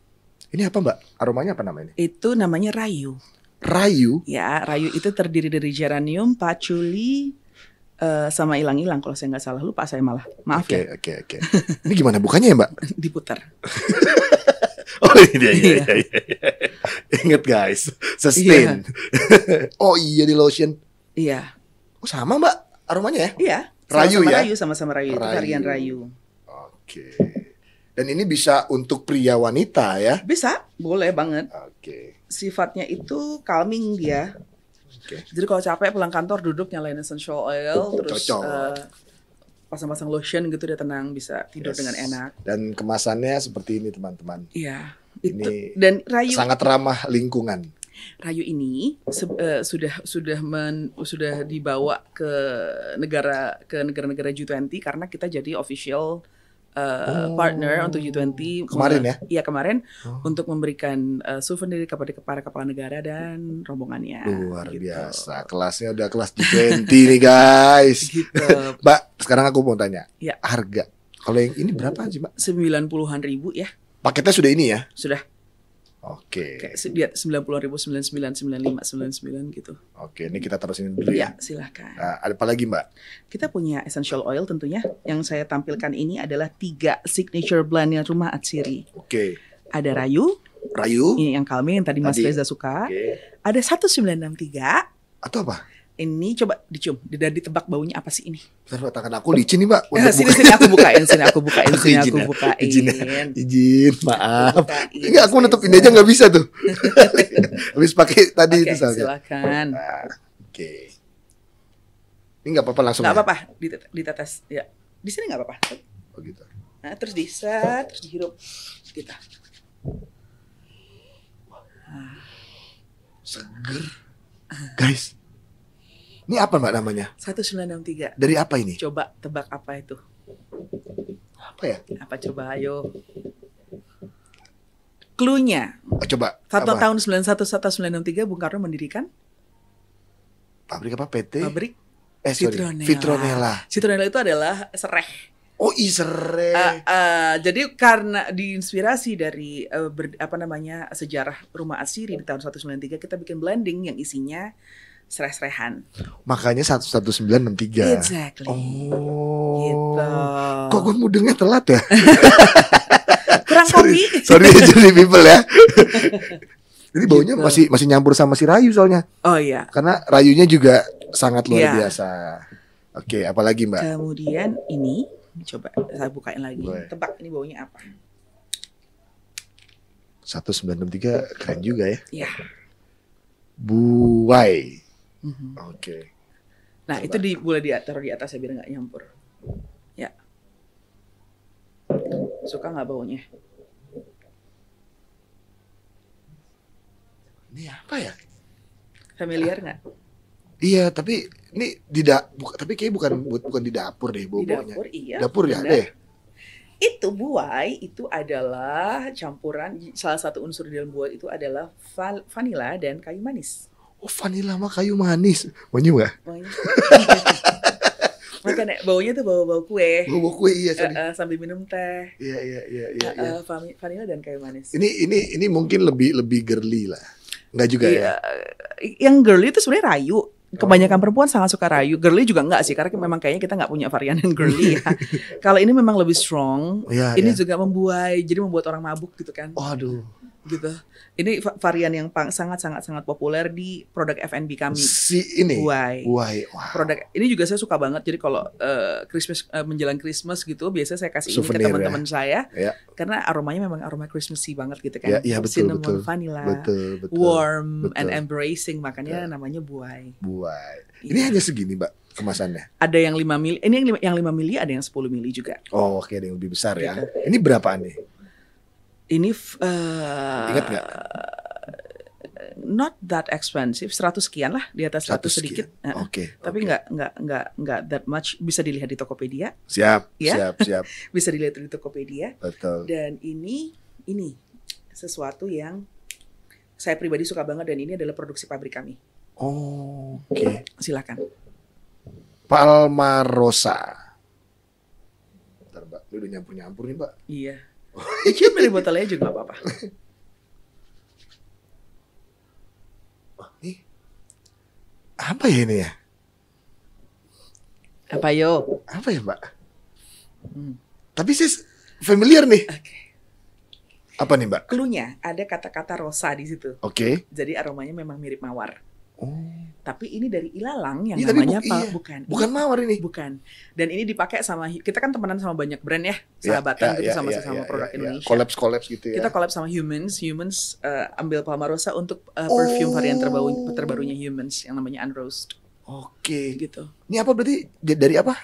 Ini apa mbak? Aromanya apa namanya? Itu namanya rayu. Rayu? Ya, rayu itu terdiri dari geranium, patchouli, uh, sama ilang-ilang kalau saya nggak salah lupa saya malah. Maaf okay, ya. Oke, okay, oke, okay. oke. Ini gimana bukannya ya, Mbak? [LAUGHS] Diputar. [LAUGHS] oh, iya iya iya. iya, iya, iya. Ingat guys, sustain. Yeah. [LAUGHS] oh, iya di lotion. Iya. Yeah. Oh, sama, Mbak aromanya ya? Iya. Rayu sama ya? Rayu sama-sama rayu, rayu. itu varian rayu. Oke. Dan ini bisa untuk pria wanita ya? Bisa, boleh banget. Oke sifatnya itu calming dia. Okay. Jadi kalau capek pulang kantor duduk nyalain essential oil oh, terus uh, pasang-pasang lotion gitu dia tenang bisa tidur yes. dengan enak. Dan kemasannya seperti ini teman-teman. Iya. ini dan rayu sangat ramah lingkungan. Rayu ini uh, sudah sudah men, sudah dibawa ke negara ke negara-negara G20 karena kita jadi official uh, oh. partner untuk G20 kemarin ya? Iya kemarin oh. untuk memberikan uh, souvenir kepada para kepala negara dan rombongannya. Luar gitu. biasa, kelasnya udah kelas G20 nih guys. [LAUGHS] Gitu. [LAUGHS] Mbak, sekarang aku mau tanya, ya. harga kalau yang ini berapa sih Mbak? Sembilan puluhan ribu ya. Paketnya sudah ini ya? Sudah. Oke. Okay. Kayak sembilan puluh ribu sembilan sembilan sembilan lima sembilan sembilan gitu. Oke, ini kita taruh sini dulu ya. Ya, silahkan. Nah, ada apa lagi mbak? Kita punya essential oil tentunya. Yang saya tampilkan ini adalah tiga signature blendnya rumah Atsiri. Oke. Okay. Ada rayu. Rayu. Ini yang kalmi yang tadi, tadi. Mas Reza suka. Okay. Ada satu sembilan enam tiga. Atau apa? ini coba dicium dan ditebak baunya apa sih ini Bentar, tangan aku licin nih mbak nah, eh, sini sini aku bukain sini aku [LAUGHS] bukain aku sini aku ya, bukain izin, ya. izin maaf Ini enggak aku ini aja nggak bisa tuh [LAUGHS] habis pakai tadi okay, itu saja silakan oke okay. ini nggak apa-apa langsung nggak apa-apa ditetes ya di sini nggak apa-apa oh gitu nah, terus diset terus dihirup gitu seger guys ini apa mbak namanya? 1963. Dari apa ini? Coba tebak apa itu? Apa ya? Apa coba ayo. oh, Coba. Satu apa? tahun 91 satu tiga Bung Karno mendirikan pabrik apa PT? Pabrik eh, Citronella. Citronella. Citronella itu adalah sereh. Oh isere. Uh, uh, eh, eh, jadi karena diinspirasi dari uh, ber, apa namanya sejarah rumah Asiri di tahun 193 kita bikin blending yang isinya sereh-serehan. Makanya 11963. Exactly. Oh. Gitu. Kok gue mudengnya telat ya? [LAUGHS] Kurang sorry, kopi. sorry [LAUGHS] jadi people ya. jadi baunya gitu. masih masih nyampur sama si rayu soalnya. Oh iya. Karena rayunya juga sangat luar yeah. biasa. Oke, okay, apalagi Mbak? Kemudian ini coba saya bukain lagi. Boleh. Tebak ini baunya apa? 1963 keren juga ya. Iya. Buai. Mm -hmm. Oke. Okay. Nah Coba. itu di boleh diatur di atas ya biar nggak nyampur. Ya. Suka nggak baunya? Ini apa ya? Familiar nggak? Ah. Iya, tapi ini di da, buka, tapi kayak bukan bukan di dapur deh bau Di dapur iya. Dapur ya deh. Itu buai itu adalah campuran salah satu unsur di dalam buah itu adalah vanila dan kayu manis oh vanilla mah kayu manis mau gak? Makanya [LAUGHS] baunya tuh bau-bau kue. Bau-bau kue iya tadi. Uh, uh, sambil minum teh. Iya iya iya iya. Uh, uh, vanilla dan kayu manis. Ini ini ini mungkin lebih lebih girly lah. Enggak juga ya? iya, ya. Yang girly itu sebenarnya rayu. Oh. Kebanyakan oh. perempuan sangat suka rayu. Girly juga enggak sih karena memang kayaknya kita nggak punya varian yang girly ya. [LAUGHS] Kalau ini memang lebih strong. Yeah, ini yeah. juga membuai, jadi membuat orang mabuk gitu kan. Waduh. Oh, gitu. Ini varian yang sangat sangat sangat populer di produk F&B kami. Si ini. Why? Why? Wow. Produk ini juga saya suka banget. Jadi kalau uh, Christmas uh, menjelang Christmas gitu, biasanya saya kasih Souvenir, ini ke ya. teman-teman ya. saya. Ya. Karena aromanya memang aroma Christmassy banget gitu kan. Ya, ya, betul, Cinnamon, betul. vanilla, betul, betul, warm betul. and embracing. Makanya betul. Ya. namanya buai. Buai. Iya. Ini ya. hanya segini, Mbak kemasannya? Ada yang lima mili, ini yang lima mili, ada yang sepuluh mili juga. Oh, oke, okay, ada yang lebih besar ya. Iya. Ini berapa nih? ini uh, Ingat gak? not that expensive 100 sekian lah di atas 100, 100 sedikit oke uh, okay, tapi nggak okay. nggak nggak nggak that much bisa dilihat di Tokopedia siap ya? siap siap [LAUGHS] bisa dilihat di Tokopedia betul dan ini ini sesuatu yang saya pribadi suka banget dan ini adalah produksi pabrik kami oh, oke okay. silakan Palmarosa Bentar, Mbak. Ini udah nyampur-nyampur nih, Mbak. Iya. [LAUGHS] Dia beli botolnya juga gak apa-apa. Ini apa ya ini ya? Apa yo? Apa ya mbak? Hmm. Tapi sis familiar nih. Okay. Apa nih mbak? Klunya ada kata-kata rosa di situ. Oke. Okay. Jadi aromanya memang mirip mawar. Oh. Tapi ini dari ilalang yang ya, namanya bu Pak iya. bukan. Bukan mawar ini. Bukan. Dan ini dipakai sama kita kan temenan sama banyak brand ya, ya sahabatan ya, ya, gitu ya, sama ya, sama ya, produk ya, ya. Indonesia. Kolaps kolaps gitu ya. Kita kolaps sama Humans, Humans uh, ambil Palmarosa untuk uh, perfume oh. varian terbaru terbarunya Humans yang namanya Unroast. Oke. Okay. Gitu. Ini apa berarti dari apa?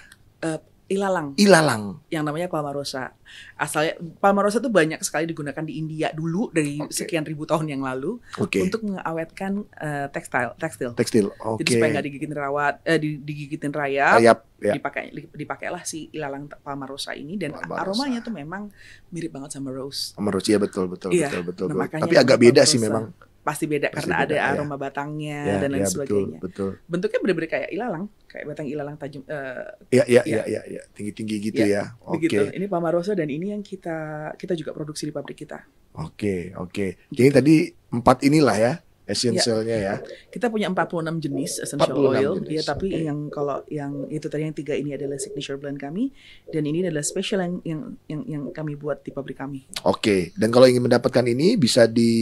Uh, ilalang. Ilalang. Yang namanya palmarosa. Asalnya palmarosa itu banyak sekali digunakan di India dulu dari okay. sekian ribu tahun yang lalu okay. untuk mengawetkan uh, tekstil, tekstil. Tekstil. Okay. Jadi supaya nggak digigitin rawat, eh, digigitin rayap. Rayap. Ya. Dipakai dipakailah si ilalang palmarosa ini dan palmarosa. aromanya tuh memang mirip banget sama rose. Sama rose ya betul betul iya. betul betul. Nah, Tapi agak beda palmarosa. sih memang pasti beda pasti karena beda, ada iya. aroma ya. batangnya ya, dan lain ya, sebagainya. Betul, betul. Bentuknya benar-benar kayak ilalang, kayak batang ilalang tajam. Uh, ya, ya, iya. ya, ya, ya, tinggi-tinggi gitu iya, ya. ya. Oke. Okay. Begitu. Ini Pamarosa dan ini yang kita kita juga produksi di pabrik kita. Oke, okay, oke. Okay. Jadi gitu. tadi empat inilah ya essentialnya ya. ya. Kita punya 46 jenis essential 46 oil, iya, jenis. ya tapi okay. yang kalau yang itu tadi yang tiga ini adalah signature blend kami dan ini adalah special yang yang yang, yang kami buat di pabrik kami. Oke, okay. dan kalau ingin mendapatkan ini bisa di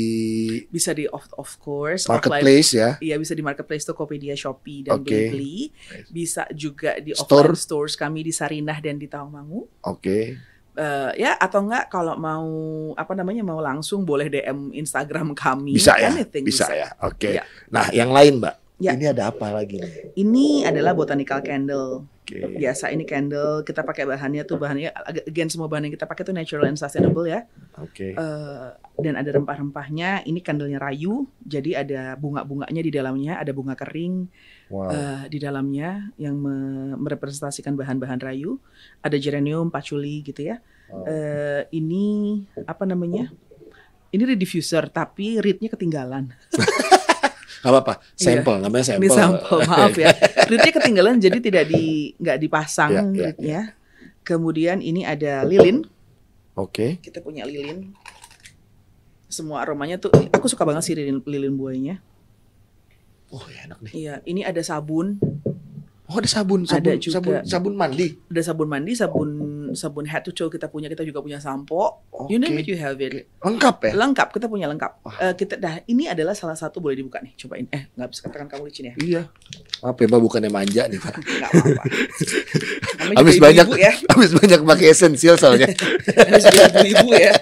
bisa di of, of course marketplace ya. Iya, bisa di marketplace Tokopedia, Shopee dan okay. Blibli. Bisa juga di offline Store. stores kami di Sarinah dan di Tawangmangu. Oke. Okay uh, ya atau enggak kalau mau apa namanya mau langsung boleh DM Instagram kami. Bisa ya, anything bisa, bisa ya. Oke. Okay. Ya. Nah, yang lain, Mbak. Ya. Ini ada apa lagi Ini adalah botanical candle. Okay. Biasa ini candle kita pakai bahannya tuh bahannya again semua bahan yang kita pakai tuh natural and sustainable ya. Oke. Okay. Uh, eh, dan ada rempah-rempahnya. Ini candlenya rayu, jadi ada bunga-bunganya di dalamnya, ada bunga kering wow. uh, di dalamnya yang me merepresentasikan bahan-bahan rayu. Ada geranium, patchouli gitu ya. wow. Uh, ini apa namanya? Oh. Ini diffuser tapi readnya ketinggalan. [LAUGHS] Gak apa-apa, iya. sampel yeah. namanya sampel. sampel, [LAUGHS] maaf ya. gridnya ketinggalan jadi tidak di nggak dipasang yeah, yeah, Yeah. Kemudian ini ada lilin. Oke. Okay. Kita punya lilin. Semua aromanya tuh aku suka banget sih lilin, lilin buahnya. Oh, ya enak nih. Iya, ini ada sabun. Oh, ada sabun, sabun, ada juga. sabun, sabun mandi. Ada sabun mandi, sabun sabun head to toe kita punya, kita juga punya sampo. Okay. You name it, you have it. Lengkap ya? Lengkap, kita punya lengkap. Uh, kita dah ini adalah salah satu boleh dibuka nih, cobain. Eh, nggak bisa katakan kamu licin ya? Iya. Apa ya, Mbak? Bukannya manja nih, Pak. Nggak apa-apa. habis banyak ibu, ya. [LAUGHS] habis banyak pakai esensial soalnya. habis ibu-ibu ya.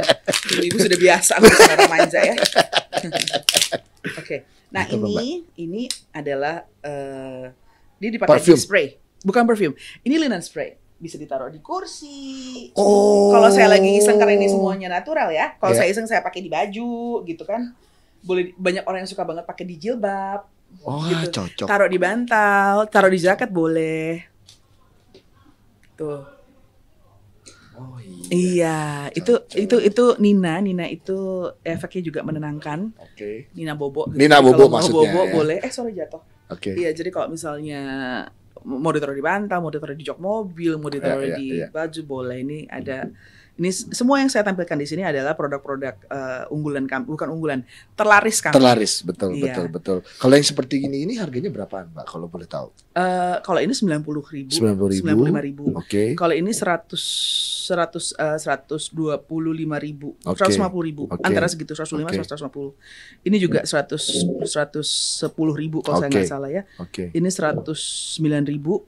Ibu ibu sudah biasa orang manja ya. [LAUGHS] Oke. Nah, ini ini adalah uh, dia dipakai di spray. Bukan perfume. Ini linen spray bisa ditaruh di kursi. Oh. Kalau saya lagi iseng karena ini semuanya natural ya. Kalau yeah. saya iseng saya pakai di baju gitu kan. Boleh banyak orang yang suka banget pakai di jilbab. Oh, gitu. cocok. Taruh di bantal, taruh di jaket boleh. Tuh. Oh iya. Iya, itu itu itu Nina, Nina itu efeknya juga menenangkan. Oke. Okay. Nina bobo. Nina bobo Kalo maksudnya. Bobo ya. boleh. Eh, sorry jatuh. Oke. Okay. Iya, jadi kalau misalnya mau ditaruh di bantal, mau ditaruh di jok mobil, mau ditaruh yeah, yeah, di yeah. baju bola ini ada mm-hmm. Ini semua yang saya tampilkan di sini adalah produk-produk uh, unggulan kami, bukan unggulan, terlaris kami. Terlaris, betul, iya. betul, betul. Kalau yang seperti ini ini harganya berapaan, Mbak? Kalau boleh tahu? Uh, kalau ini sembilan puluh ribu, sembilan puluh ribu, lima ribu. Oke. Okay. Kalau ini seratus seratus eh, seratus dua puluh lima ribu, seratus lima puluh ribu, okay. antara segitu seratus lima seratus lima puluh. Ini juga seratus seratus sepuluh ribu kalau okay. saya nggak salah ya. Okay. Ini seratus sembilan ribu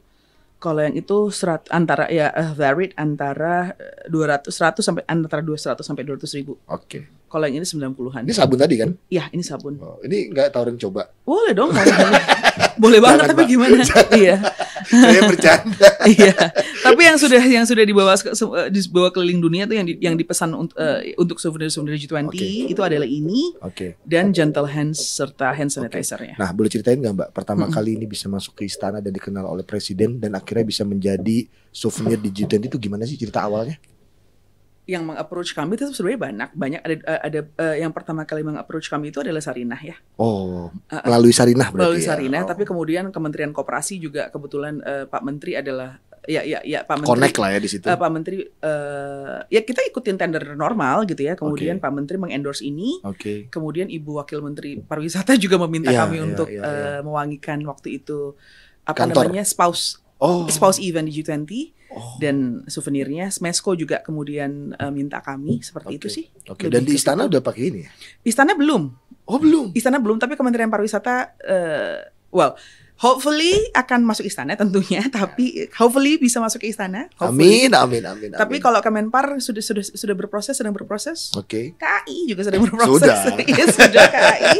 kalau yang itu serat, antara ya uh, varied antara 200 eh, 100 sampai antara 200 sampai 200 ribu. Oke. Okay. Kalau yang ini 90-an. Ini sabun tadi kan? Iya, ini sabun. Oh, ini nggak tawarin coba? Boleh dong. [LAUGHS] Boleh banget tapi gimana? iya. Saya bercanda. [LAUGHS] iya. Tapi yang sudah yang sudah dibawa eh, dibawa keliling dunia tuh yang di, yang dipesan untuk uh, untuk souvenir-souvenir G20 okay. itu adalah ini. Oke. Okay. Dan gentle hands serta hand sanitizer-nya. Okay. Nah, boleh ceritain nggak Mbak pertama hmm. kali ini bisa masuk ke istana dan dikenal oleh presiden dan akhirnya bisa menjadi souvenir di G20 itu gimana sih cerita awalnya? yang mengapproach kami itu sebenarnya banyak banyak ada eh, ada uh, yang pertama kali mengapproach kami itu adalah Sarinah ya oh eh, melalui Sarinah berarti melalui ya? Sarinah ya. tapi kemudian Kementerian Koperasi juga kebetulan uh, Pak Menteri adalah ya ya ya Pak Menteri connect lah ya di situ uh, Pak Menteri uh, ya kita ikutin tender normal gitu ya kemudian okay. Pak Menteri mengendorse ini okay. kemudian Ibu Wakil Menteri Pariwisata juga meminta yeah, kami yeah, untuk yeah, yeah. Uh, mewangikan waktu itu apa Kantor. namanya spouse oh. spouse event di G20 Oh. Dan souvenirnya Smesco juga kemudian uh, minta kami seperti okay. itu sih. Oke. Okay. Dan di istana udah pakai ini ya? Istana belum. Oh, belum. Istana belum, tapi Kementerian Pariwisata uh, well, hopefully akan masuk istana tentunya [LAUGHS] tapi hopefully bisa masuk ke istana amin amin amin, amin. tapi kalau Kemenpar sudah sudah sudah berproses sedang berproses oke okay. KAI juga sedang berproses sudah [LAUGHS] iya, sudah KAI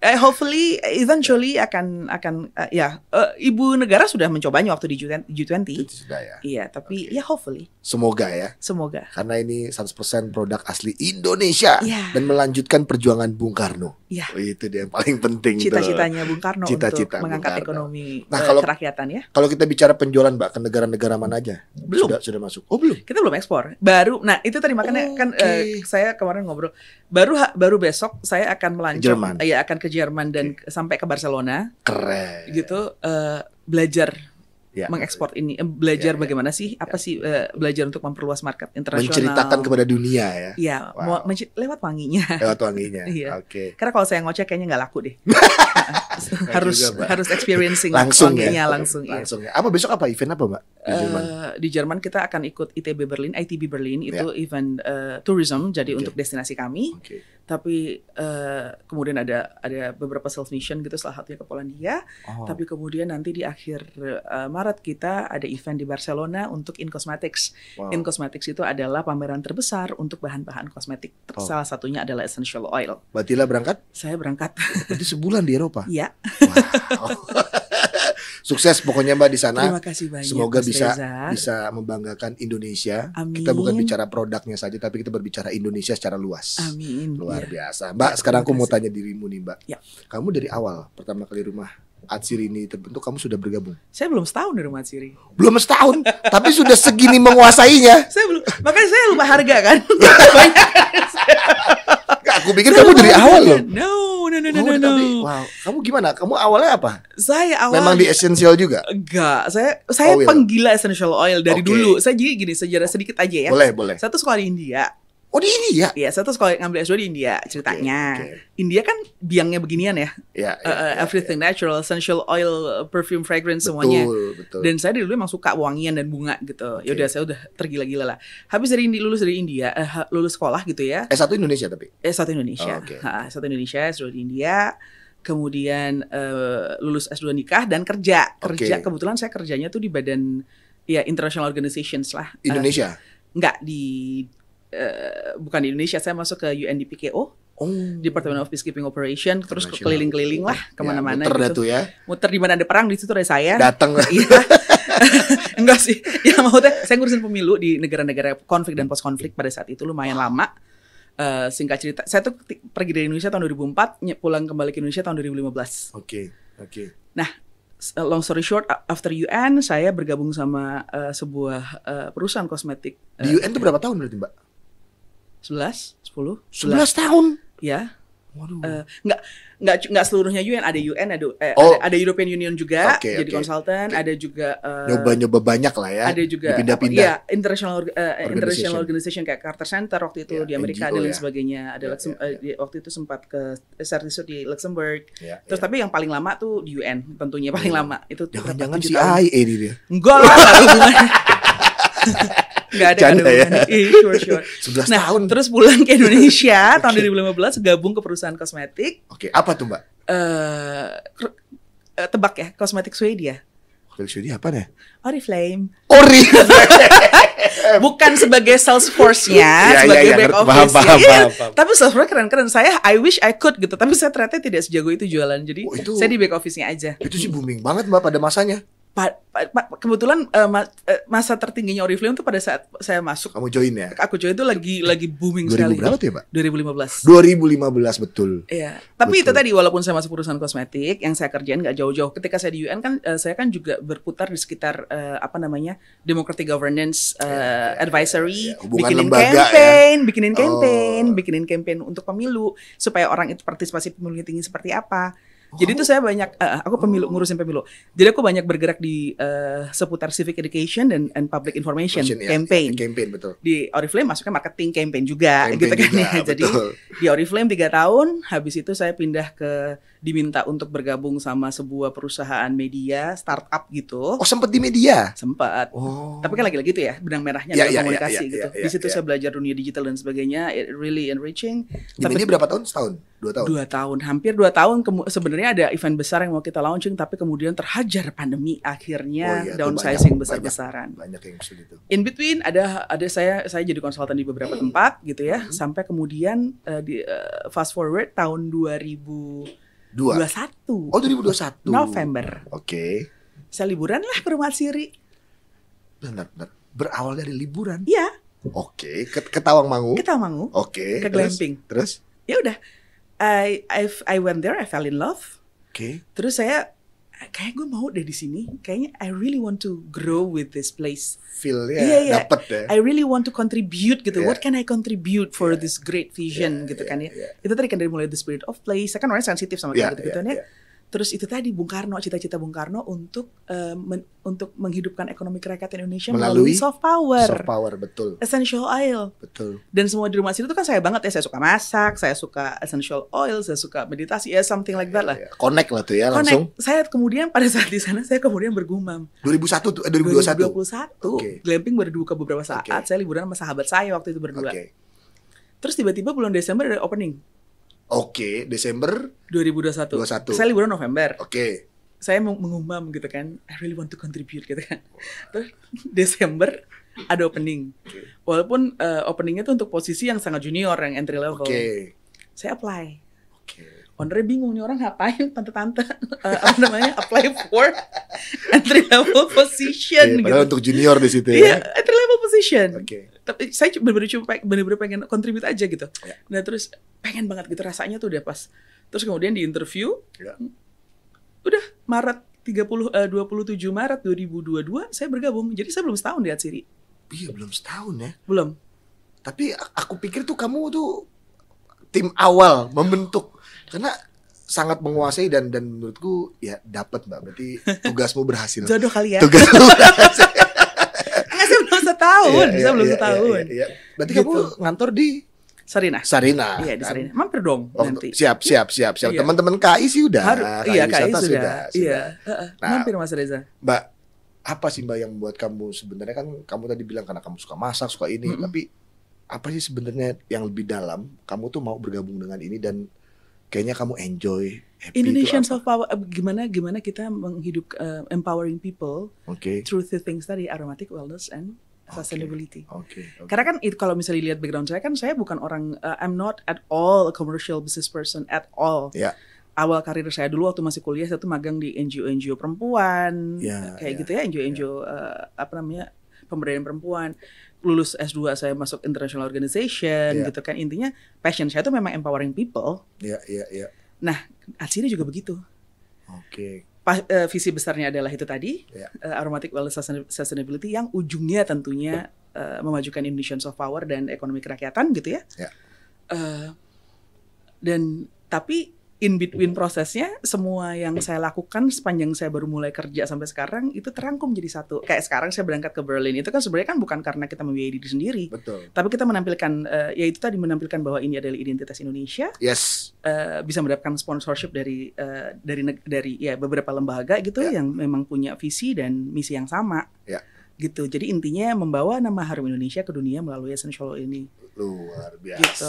uh, [LAUGHS] eh, hopefully eventually akan akan uh, ya uh, ibu negara sudah mencobanya waktu di G20 sudah ya iya tapi okay. ya hopefully semoga ya semoga karena ini 100% produk asli Indonesia yeah. dan melanjutkan perjuangan Bung Karno Iya. Yeah. Oh, itu dia yang paling penting cita-citanya Bung Karno cita -cita untuk mengangkat Karno ekonomi nah, eh, kalau, kerakyatan ya. Kalau kita bicara penjualan Mbak ke negara-negara mana aja? Belum. Sudah, sudah masuk. Oh, belum. Kita belum ekspor. Baru nah itu tadi makanya okay. Oh, kan uh, saya kemarin ngobrol baru baru besok saya akan melancong eh, ya akan ke Jerman dan okay. sampai ke Barcelona. Keren. Gitu uh, belajar ya. mengekspor ini belajar ya, ya. bagaimana sih apa ya. sih uh, belajar untuk memperluas market internasional menceritakan kepada dunia ya ya wow. lewat wanginya lewat wanginya [LAUGHS] ya. oke okay. karena kalau saya ngoceh kayaknya nggak laku deh [LAUGHS] [LAUGHS] harus juga, harus experiencing langsung ya langsung iya. langsung ya. Apa besok apa event apa Mbak di eh, Jerman? di Jerman kita akan ikut ITB Berlin, ITB Berlin itu yeah. event uh, tourism jadi okay. untuk destinasi kami. Okay. Tapi uh, kemudian ada ada beberapa self mission gitu salah satunya ke Polandia. Oh. Tapi kemudian nanti di akhir uh, Maret kita ada event di Barcelona untuk In Cosmetics. Wow. In Cosmetics itu adalah pameran terbesar untuk bahan-bahan kosmetik. Oh. Salah satunya adalah essential oil. Batila berangkat? Saya berangkat. Oh, berarti sebulan di Eropa Eropa? Iya. Wow. [LAUGHS] Sukses pokoknya Mbak di sana. Terima kasih banyak. Semoga Mas bisa Reza. bisa membanggakan Indonesia. Amin. Kita bukan bicara produknya saja tapi kita berbicara Indonesia secara luas. Amin. Luar ya. biasa. Mbak, ya, sekarang aku mau tanya dirimu nih, Mbak. Ya. Kamu dari awal pertama kali rumah Atsiri ini terbentuk kamu sudah bergabung? Saya belum setahun di rumah Atsiri. Belum setahun, tapi sudah segini menguasainya. [LAUGHS] Saya belum, makanya saya lupa harga kan. [LAUGHS] Gak, aku pikir kamu dari awal loh. No, no, no, no, no, no. Wow, kamu gimana? Kamu awalnya apa? Saya awal. Memang di essential juga. Enggak, saya saya oil. penggila essential oil dari okay. dulu. Saya jadi gini sejarah sedikit aja ya. Boleh, boleh. Satu sekolah di India. Oh di India? Iya, saya tuh sekolah ngambil S2 di India ceritanya. Okay, okay. India kan biangnya beginian ya. Yeah, yeah, uh, yeah, everything yeah. natural, essential oil, perfume, fragrance betul, semuanya. Betul. Dan saya dulu emang suka wangian dan bunga gitu. Okay. Ya saya udah tergila-gila lah. Habis dari India lulus dari India, uh, lulus sekolah gitu ya. S1 Indonesia tapi. S1 Indonesia. Oh, okay. S1 Indonesia, S2 di India kemudian uh, lulus S2 nikah dan kerja. Kerja okay. kebetulan saya kerjanya tuh di badan ya international organizations lah. Eh, Indonesia. Uh, enggak di Eh, bukan di Indonesia, saya masuk ke UNDPKO. Oh. Department of Peacekeeping Operation terus keliling-keliling lah ya, kemana-mana ya, muter gitu. ya muter di mana ada perang di situ ada saya datang [LAUGHS] iya [LAUGHS] enggak sih ya mau maksudnya saya ngurusin pemilu di negara-negara konflik dan post konflik pada saat itu lumayan lama uh, singkat cerita saya tuh pergi dari Indonesia tahun 2004 pulang kembali ke Indonesia tahun 2015 oke okay, oke okay. nah eh, long story short, after UN saya bergabung sama uh, sebuah uh, perusahaan kosmetik. Di UN uh, itu berapa tahun berarti mbak? 11, 10, 11, 11 tahun. Ya. Waduh. Uh, eh, enggak enggak nggak seluruhnya UN ada UN ada eh, oh. ada, ada European Union juga okay, jadi okay. konsultan okay. ada juga eh, nyoba nyoba uh, banyak lah ya ada juga pindah-pindah ya international uh, organization. international organization kayak Carter Center waktu itu yeah, di Amerika NGO, dan lain ya. sebagainya ada yeah, Luxem yeah, iya, iya. yeah. Uh, waktu itu sempat ke servisur di Luxembourg yeah, terus yeah. tapi yang paling lama tuh di UN tentunya paling yeah. Oh. lama itu jangan-jangan CIA ini dia enggak lah [LAUGHS] Gak ada, Canda, ya? sure, sure. 11 [LAUGHS] nah, tahun. Terus pulang ke Indonesia okay. [LAUGHS] tahun 2015 gabung ke perusahaan kosmetik. Oke, okay, apa tuh mbak? Eh, uh, tebak ya, kosmetik Swedia. Kosmetik Swedia apa deh? Oriflame. Oriflame. [LAUGHS] bukan sebagai sales force-nya, ya, sebagai ya, ya, back office. Paham, ya, paham, paham. Tapi sales force keren-keren. Saya I wish I could gitu, tapi saya ternyata tidak sejago itu jualan. Jadi oh, itu, saya di back office-nya aja. Itu sih booming banget Mbak pada masanya pa, pa, kebetulan uh, ma, uh, masa tertingginya Oriflame itu pada saat saya masuk. Kamu join ya? Aku join itu lagi lagi booming 2000 sekali. berapa tuh ya, Pak? 2015. 2015 betul. Iya. Tapi betul. itu tadi walaupun saya masuk perusahaan kosmetik yang saya kerjain nggak jauh-jauh. Ketika saya di UN kan uh, saya kan juga berputar di sekitar uh, apa namanya? Democratic Governance uh, ya, Advisory, ya, bikinin lembaga, ya. campaign, ya. bikinin oh. campaign, oh. bikinin campaign untuk pemilu supaya orang itu partisipasi pemilu tinggi seperti apa. Jadi itu oh. saya banyak uh, aku pemilu oh. ngurusin pemilu. Jadi aku banyak bergerak di uh, seputar civic education dan and public information ya. campaign. Ya, campaign betul. Di Oriflame masuknya marketing campaign juga campaign gitu kan juga, ya. Betul. Jadi di Oriflame tiga tahun, habis itu saya pindah ke diminta untuk bergabung sama sebuah perusahaan media startup gitu. Oh sempat di media? Sempat. Oh. Tapi kan lagi-lagi itu ya benang merahnya yeah, yeah, ya, komunikasi yeah, yeah, gitu. Yeah, yeah, di ya, situ yeah. saya belajar dunia digital dan sebagainya. It really enriching. Di tapi, media berapa tahun? Setahun? Dua tahun? Dua tahun. Hampir dua tahun. Sebenarnya ada event besar yang mau kita launching tapi kemudian terhajar pandemi akhirnya oh, yeah, downsizing besar-besaran. Banyak, banyak yang itu. Gitu. In between ada ada saya saya jadi konsultan di beberapa hmm. tempat gitu ya. -hmm. Sampai kemudian uh, di uh, fast forward tahun 2000 Dua. dua satu Oh dua dua ribu satu November. Oke. Okay. Saya liburan lah ke rumah Siri. Benar, benar. Berawal dari liburan. Iya. Oke, okay. ke, tawang Mangu Ke Mangu Oke. Okay. Ke glamping. Terus? terus? Ya udah. I I I went there, I fell in love. Oke. Okay. Terus saya kayak gue mau deh di sini. Kayaknya I really want to grow with this place. Feel ya, yeah, yeah. dapet deh. I really want to contribute gitu. Yeah. What can I contribute for yeah. this great vision yeah, gitu yeah, kan ya. Yeah. Itu tadi kan dari mulai the spirit of place. Saya kan orang sensitif sama yeah, gitu kan ya. Yeah. Terus itu tadi Bung Karno, cita-cita Bung Karno untuk uh, men, untuk menghidupkan ekonomi rakyat Indonesia melalui, melalui soft power. Soft power betul. Essential oil. Betul. Dan semua di rumah situ itu kan saya banget ya, saya suka masak, saya suka essential oil, saya suka meditasi ya something like that lah. Iya, iya. Connect lah tuh ya Connect. langsung. Saya kemudian pada saat di sana saya kemudian bergumam. 2001 tuh eh, 2021. 2021. Okay. Glamping berdua dibuka beberapa saat, okay. saya liburan sama sahabat saya waktu itu berdua. Okay. Terus tiba-tiba bulan Desember ada opening Oke, okay, Desember 2021. 21. Saya liburan November. Oke. Okay. Saya mengumam gitu kan, I really want to contribute gitu kan. Oh. Terus [LAUGHS] Desember ada opening. Okay. Walaupun uh, openingnya tuh untuk posisi yang sangat junior, yang entry level. Oke. Okay. Saya apply ownernya bingung nih orang ngapain tante-tante uh, [LAUGHS] apa namanya apply for entry level position yeah, iya, gitu. untuk junior di situ ya. Iya, entry level position. Oke. Okay. Tapi saya benar-benar cuma benar-benar pengen kontribut aja gitu. Yeah. Nah, terus pengen banget gitu rasanya tuh udah pas. Terus kemudian di interview yeah. udah Maret 30 uh, 27 Maret 2022 saya bergabung. Jadi saya belum setahun di Atsiri. Iya, belum setahun ya. Belum. Tapi aku pikir tuh kamu tuh tim awal membentuk karena sangat menguasai dan dan menurutku ya dapat mbak berarti tugasmu berhasil [LAUGHS] jodoh kali ya tugasmu [LAUGHS] berhasil nggak sih belum setahun bisa iya, belum iya, iya, setahun berarti gitu. kamu ngantor di Sarina. Sarina. Iya, di kan? Sarina. Mampir dong oh, nanti. Siap, siap, siap, siap. Iya. Teman-teman KI sih udah. Haru, KI iya, KI sudah. sudah. Iya. Sudah. Nah, Mampir Mas Reza. Mbak, apa sih Mbak yang membuat kamu sebenarnya kan kamu tadi bilang karena kamu suka masak, suka ini, mm -hmm. tapi apa sih sebenarnya yang lebih dalam kamu tuh mau bergabung dengan ini dan kayaknya kamu enjoy happy Indonesian soft power eh, gimana gimana kita menghidup uh, empowering people okay. through the things tadi aromatic wellness and sustainability. Okay. Okay. okay. Karena kan itu kalau misalnya lihat background saya kan saya bukan orang uh, I'm not at all a commercial business person at all. Yeah. Awal karir saya dulu waktu masih kuliah saya tuh magang di NGO-NGO perempuan yeah, kayak yeah, gitu ya, ya NGO-NGO yeah. Ya. uh, apa namanya pemberdayaan perempuan lulus S2 saya masuk international organization yeah. gitu kan intinya passion saya itu memang empowering people. Iya yeah, iya yeah, iya. Yeah. Nah, Atsiri juga begitu. Oke. Okay. uh, eh, visi besarnya adalah itu tadi, yeah. Iya. uh, aromatic wellness sustainability yang ujungnya tentunya uh, memajukan Indonesian soft power dan ekonomi kerakyatan gitu ya. Yeah. Iya. Uh, dan tapi in between prosesnya semua yang saya lakukan sepanjang saya baru mulai kerja sampai sekarang itu terangkum jadi satu kayak sekarang saya berangkat ke Berlin itu kan sebenarnya kan bukan karena kita membiayai diri sendiri betul tapi kita menampilkan uh, ya itu tadi menampilkan bahwa ini adalah identitas Indonesia yes uh, bisa mendapatkan sponsorship dari uh, dari dari ya beberapa lembaga gitu yeah. yang memang punya visi dan misi yang sama yeah gitu. Jadi intinya membawa nama harum Indonesia ke dunia melalui Essential ini. Luar biasa. Gitu.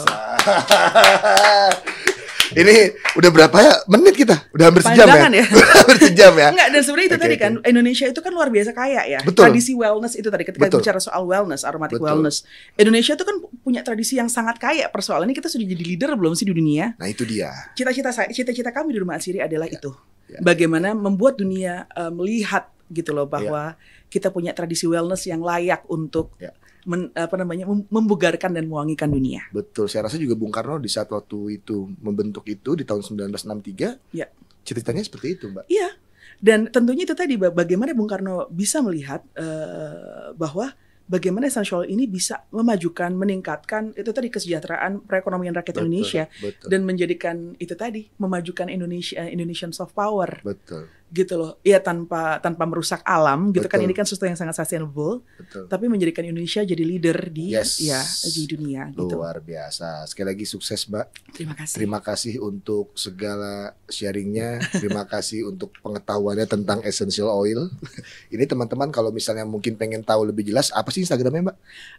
[LAUGHS] ini udah berapa ya menit kita? Udah hampir sejam Pandangan ya? ya? [LAUGHS] hampir sejam ya? Enggak, dan sebenarnya itu okay, tadi kan Indonesia itu kan luar biasa kaya ya. Betul. Tradisi wellness itu tadi ketika Betul. bicara soal wellness, aromatic Betul. wellness. Indonesia itu kan punya tradisi yang sangat kaya. ini kita sudah jadi leader belum sih di dunia? Nah, itu dia. Cita-cita saya, cita-cita kami di rumah Asiri adalah ya. itu. Ya. Bagaimana membuat dunia uh, melihat gitu loh ya. bahwa ya. kita punya tradisi wellness yang layak untuk ya men, apa namanya membugarkan dan mewangikan dunia. Betul. Saya rasa juga Bung Karno di saat waktu itu membentuk itu di tahun 1963. Ya. Ceritanya seperti itu, Mbak. Iya. Dan tentunya itu tadi bagaimana Bung Karno bisa melihat uh, bahwa bagaimana essential ini bisa memajukan, meningkatkan itu tadi kesejahteraan perekonomian rakyat betul, Indonesia betul. dan menjadikan itu tadi memajukan Indonesia eh, Indonesian soft power. Betul gitu loh. ya tanpa tanpa merusak alam gitu Betul. kan ini kan sesuatu yang sangat sustainable. Betul. Tapi menjadikan Indonesia jadi leader di yes. ya di dunia Luar gitu. Luar biasa. Sekali lagi sukses, Mbak. Terima kasih. Terima kasih untuk segala sharingnya. Terima kasih untuk pengetahuannya tentang essential oil. [LAUGHS] ini teman-teman kalau misalnya mungkin pengen tahu lebih jelas apa sih Instagramnya, Mbak?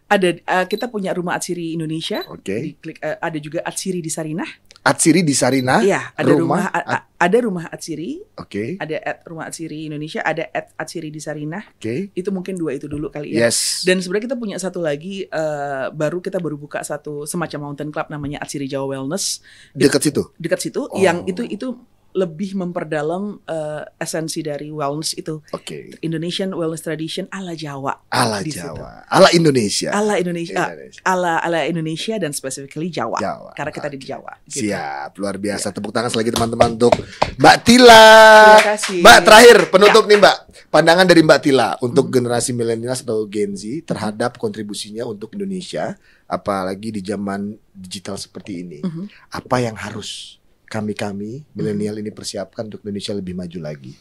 Ada uh, kita punya rumah Atsiri Indonesia. Oke. Okay. uh, eh, ada juga Atsiri di Sarinah. Atsiri di Sarinah. ya ada rumah, rumah ada rumah Atsiri, okay. ada at rumah Atsiri Indonesia, ada at Atsiri di Sarinah. Okay. Itu mungkin dua itu dulu kali ya. Yes. Dan sebenarnya kita punya satu lagi uh, baru kita baru buka satu semacam mountain club namanya Atsiri Jawa Wellness. Dekat situ. Dekat situ. Oh. Yang itu itu lebih memperdalam uh, esensi dari wellness itu. Oke. Okay. Indonesian wellness tradition ala Jawa. Ala Jawa. Situ. Ala Indonesia. Ala Indonesia. Indonesia. Uh, ala ala Indonesia dan specifically Jawa. Jawa. Karena kita okay. di Jawa. Gitu. Siap, luar biasa. Yeah. Tepuk tangan lagi teman-teman untuk Mbak Tila. Terima kasih. Mbak terakhir penutup yeah. nih Mbak. Pandangan dari Mbak Tila untuk hmm. generasi milenial atau Gen Z terhadap kontribusinya untuk Indonesia, apalagi di zaman digital seperti ini. Hmm. Apa yang harus kami-kami hmm. milenial ini persiapkan untuk Indonesia lebih maju lagi?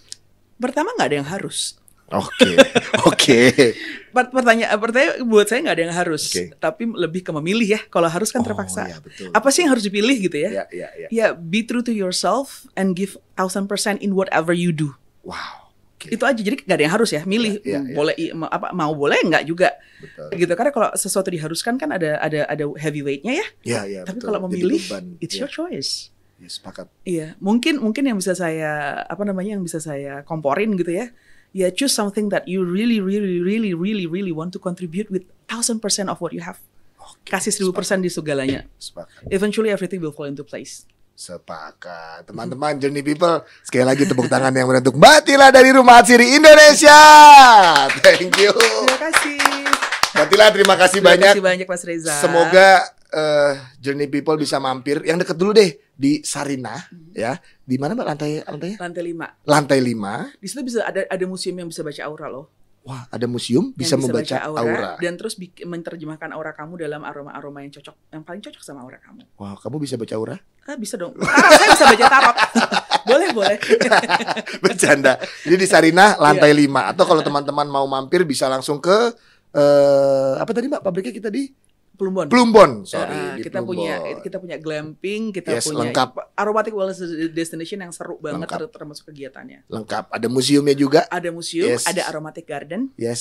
Pertama nggak ada yang harus. Oke, [LAUGHS] oke. Pertanyaan, pertanyaan buat saya nggak ada yang harus, okay. tapi lebih ke memilih ya. Kalau harus kan oh, terpaksa. Oh, ya, betul. Apa sih yang harus dipilih gitu ya? Ya, ya, ya. ya be true to yourself and give thousand percent in whatever you do. Wow. Okay. Itu aja. Jadi nggak ada yang harus ya. Milih yeah, yeah, yeah. boleh iya. apa mau boleh nggak juga. Betul. Gitu karena kalau sesuatu diharuskan kan ada ada ada heavy weightnya ya. yeah, yeah, Tapi betul. kalau memilih, it's yeah. your choice. Ya sepakat. Iya, mungkin mungkin yang bisa saya apa namanya yang bisa saya komporin gitu ya. Ya choose something that you really really really really really want to contribute with thousand percent of what you have. Oke, kasih seribu persen di segalanya. Sepakat. Eventually everything will fall into place. Sepakat. Teman-teman Journey People, sekali lagi tepuk tangan yang beruntung. Mbak Tila dari Rumah siri Indonesia. Thank you. Terima kasih. Mbak terima kasih terima banyak. Terima kasih banyak Mas Reza. Semoga uh, Journey People bisa mampir yang deket dulu deh di Sarina hmm. ya di mana mbak lantai lantainya lantai lima lantai lima di situ bisa ada ada museum yang bisa baca aura loh wah ada museum bisa, yang bisa membaca baca aura, aura dan terus menerjemahkan aura kamu dalam aroma aroma yang cocok yang paling cocok sama aura kamu wah kamu bisa baca aura ah bisa dong tarot, ah, saya bisa baca tarot [LAUGHS] boleh boleh [LAUGHS] bercanda jadi di Sarina lantai iya. lima atau kalau teman-teman mau mampir bisa langsung ke uh, apa tadi mbak pabriknya kita di Plumbon. Plumbon, eh, sorry. Uh, kita Plumbon. punya kita punya glamping, kita yes, punya lengkap. aromatic wellness destination yang seru banget lengkap. termasuk kegiatannya. Lengkap. Ada museumnya juga. Ada museum, yes. ada aromatic garden. Yes.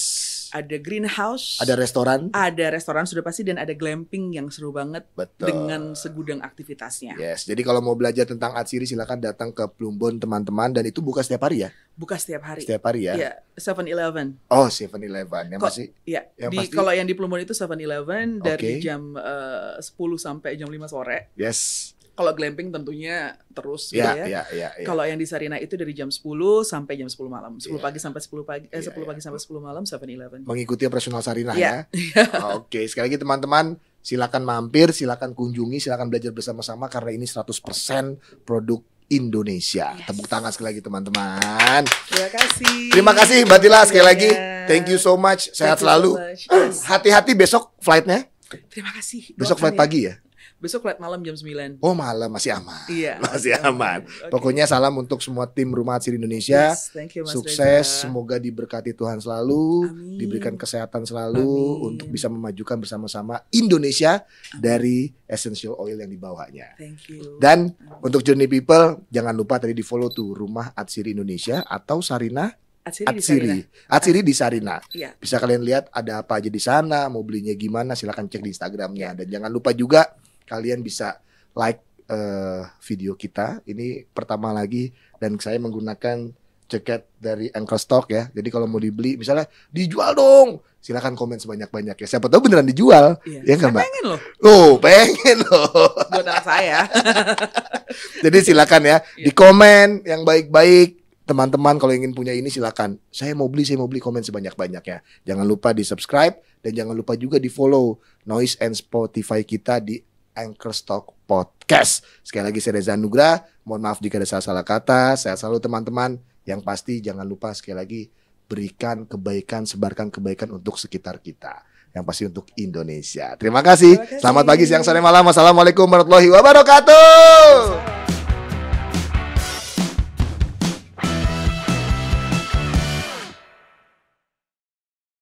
Ada greenhouse. Ada restoran. Ada restoran sudah pasti dan ada glamping yang seru banget Betul. dengan segudang aktivitasnya. Yes. Jadi kalau mau belajar tentang Atsiri silakan datang ke Plumbon teman-teman dan itu buka setiap hari ya. Buka setiap hari. Setiap hari ya? Iya, 7-Eleven. Oh, 7-Eleven. Yang Ko masih? Iya, di, pasti... kalau yang di Plumbon itu 7-Eleven okay. dari jam eh, uh, 10 sampai jam 5 sore. Yes. Kalau glamping tentunya terus yeah, gitu ya. Yeah, yeah, yeah. Ya. Kalau yang di Sarina itu dari jam 10 sampai jam 10 malam. 10 yeah. Iya. pagi sampai 10 pagi eh yeah, iya, 10 ya. pagi yeah. sampai 10 malam 7-Eleven. Mengikuti operasional Sarina yeah. ya. oh, [LAUGHS] Oke, okay. sekali lagi teman-teman silakan mampir, silakan kunjungi, silakan belajar bersama-sama karena ini 100% produk Indonesia. Yes. Tepuk tangan sekali lagi teman-teman. Terima kasih. Terima kasih Mbak Tila sekali yeah. lagi. Thank you so much. Sehat Thank selalu. So Hati-hati besok flightnya. Terima kasih. Besok flight ya. pagi ya. Besok lihat malam jam 9. Oh, malam masih aman. Iya, [LAUGHS] masih, aman. aman. Okay. Pokoknya salam untuk semua tim Rumah Atsiri Indonesia. Yes, thank you, Mas Sukses, Reza. semoga diberkati Tuhan selalu, Amin. diberikan kesehatan selalu Amin. untuk bisa memajukan bersama-sama Indonesia Amin. dari essential oil yang dibawanya. Thank you. Dan Amin. untuk Journey People, jangan lupa tadi di-follow tuh Rumah Atsiri Indonesia atau Sarina Atsiri, Atsiri. di Sarina. Iya. Bisa kalian lihat ada apa aja di sana, mau belinya gimana, silahkan cek di Instagramnya. Iya. Dan jangan lupa juga kalian bisa like uh, video kita. Ini pertama lagi dan saya menggunakan jaket dari Anchor Stock ya. Jadi kalau mau dibeli misalnya dijual dong. Silahkan komen sebanyak-banyak ya. Siapa tahu beneran dijual. Iya. Ya enggak, kan, Mbak? Pengen loh. Loh, pengen loh. [LAUGHS] Buat saya. [LAUGHS] Jadi silakan ya, iya. di komen yang baik-baik. Teman-teman kalau ingin punya ini silakan. Saya mau beli, saya mau beli komen sebanyak-banyaknya. Jangan lupa di-subscribe dan jangan lupa juga di-follow Noise and Spotify kita di Anchor Stock Podcast. Sekali lagi saya Reza Nugra, mohon maaf jika ada salah-salah kata. Saya selalu teman-teman, yang pasti jangan lupa sekali lagi berikan kebaikan, sebarkan kebaikan untuk sekitar kita. Yang pasti untuk Indonesia. Terima kasih. Terima kasih. Selamat pagi, siang, sore, malam. Wassalamualaikum warahmatullahi wabarakatuh.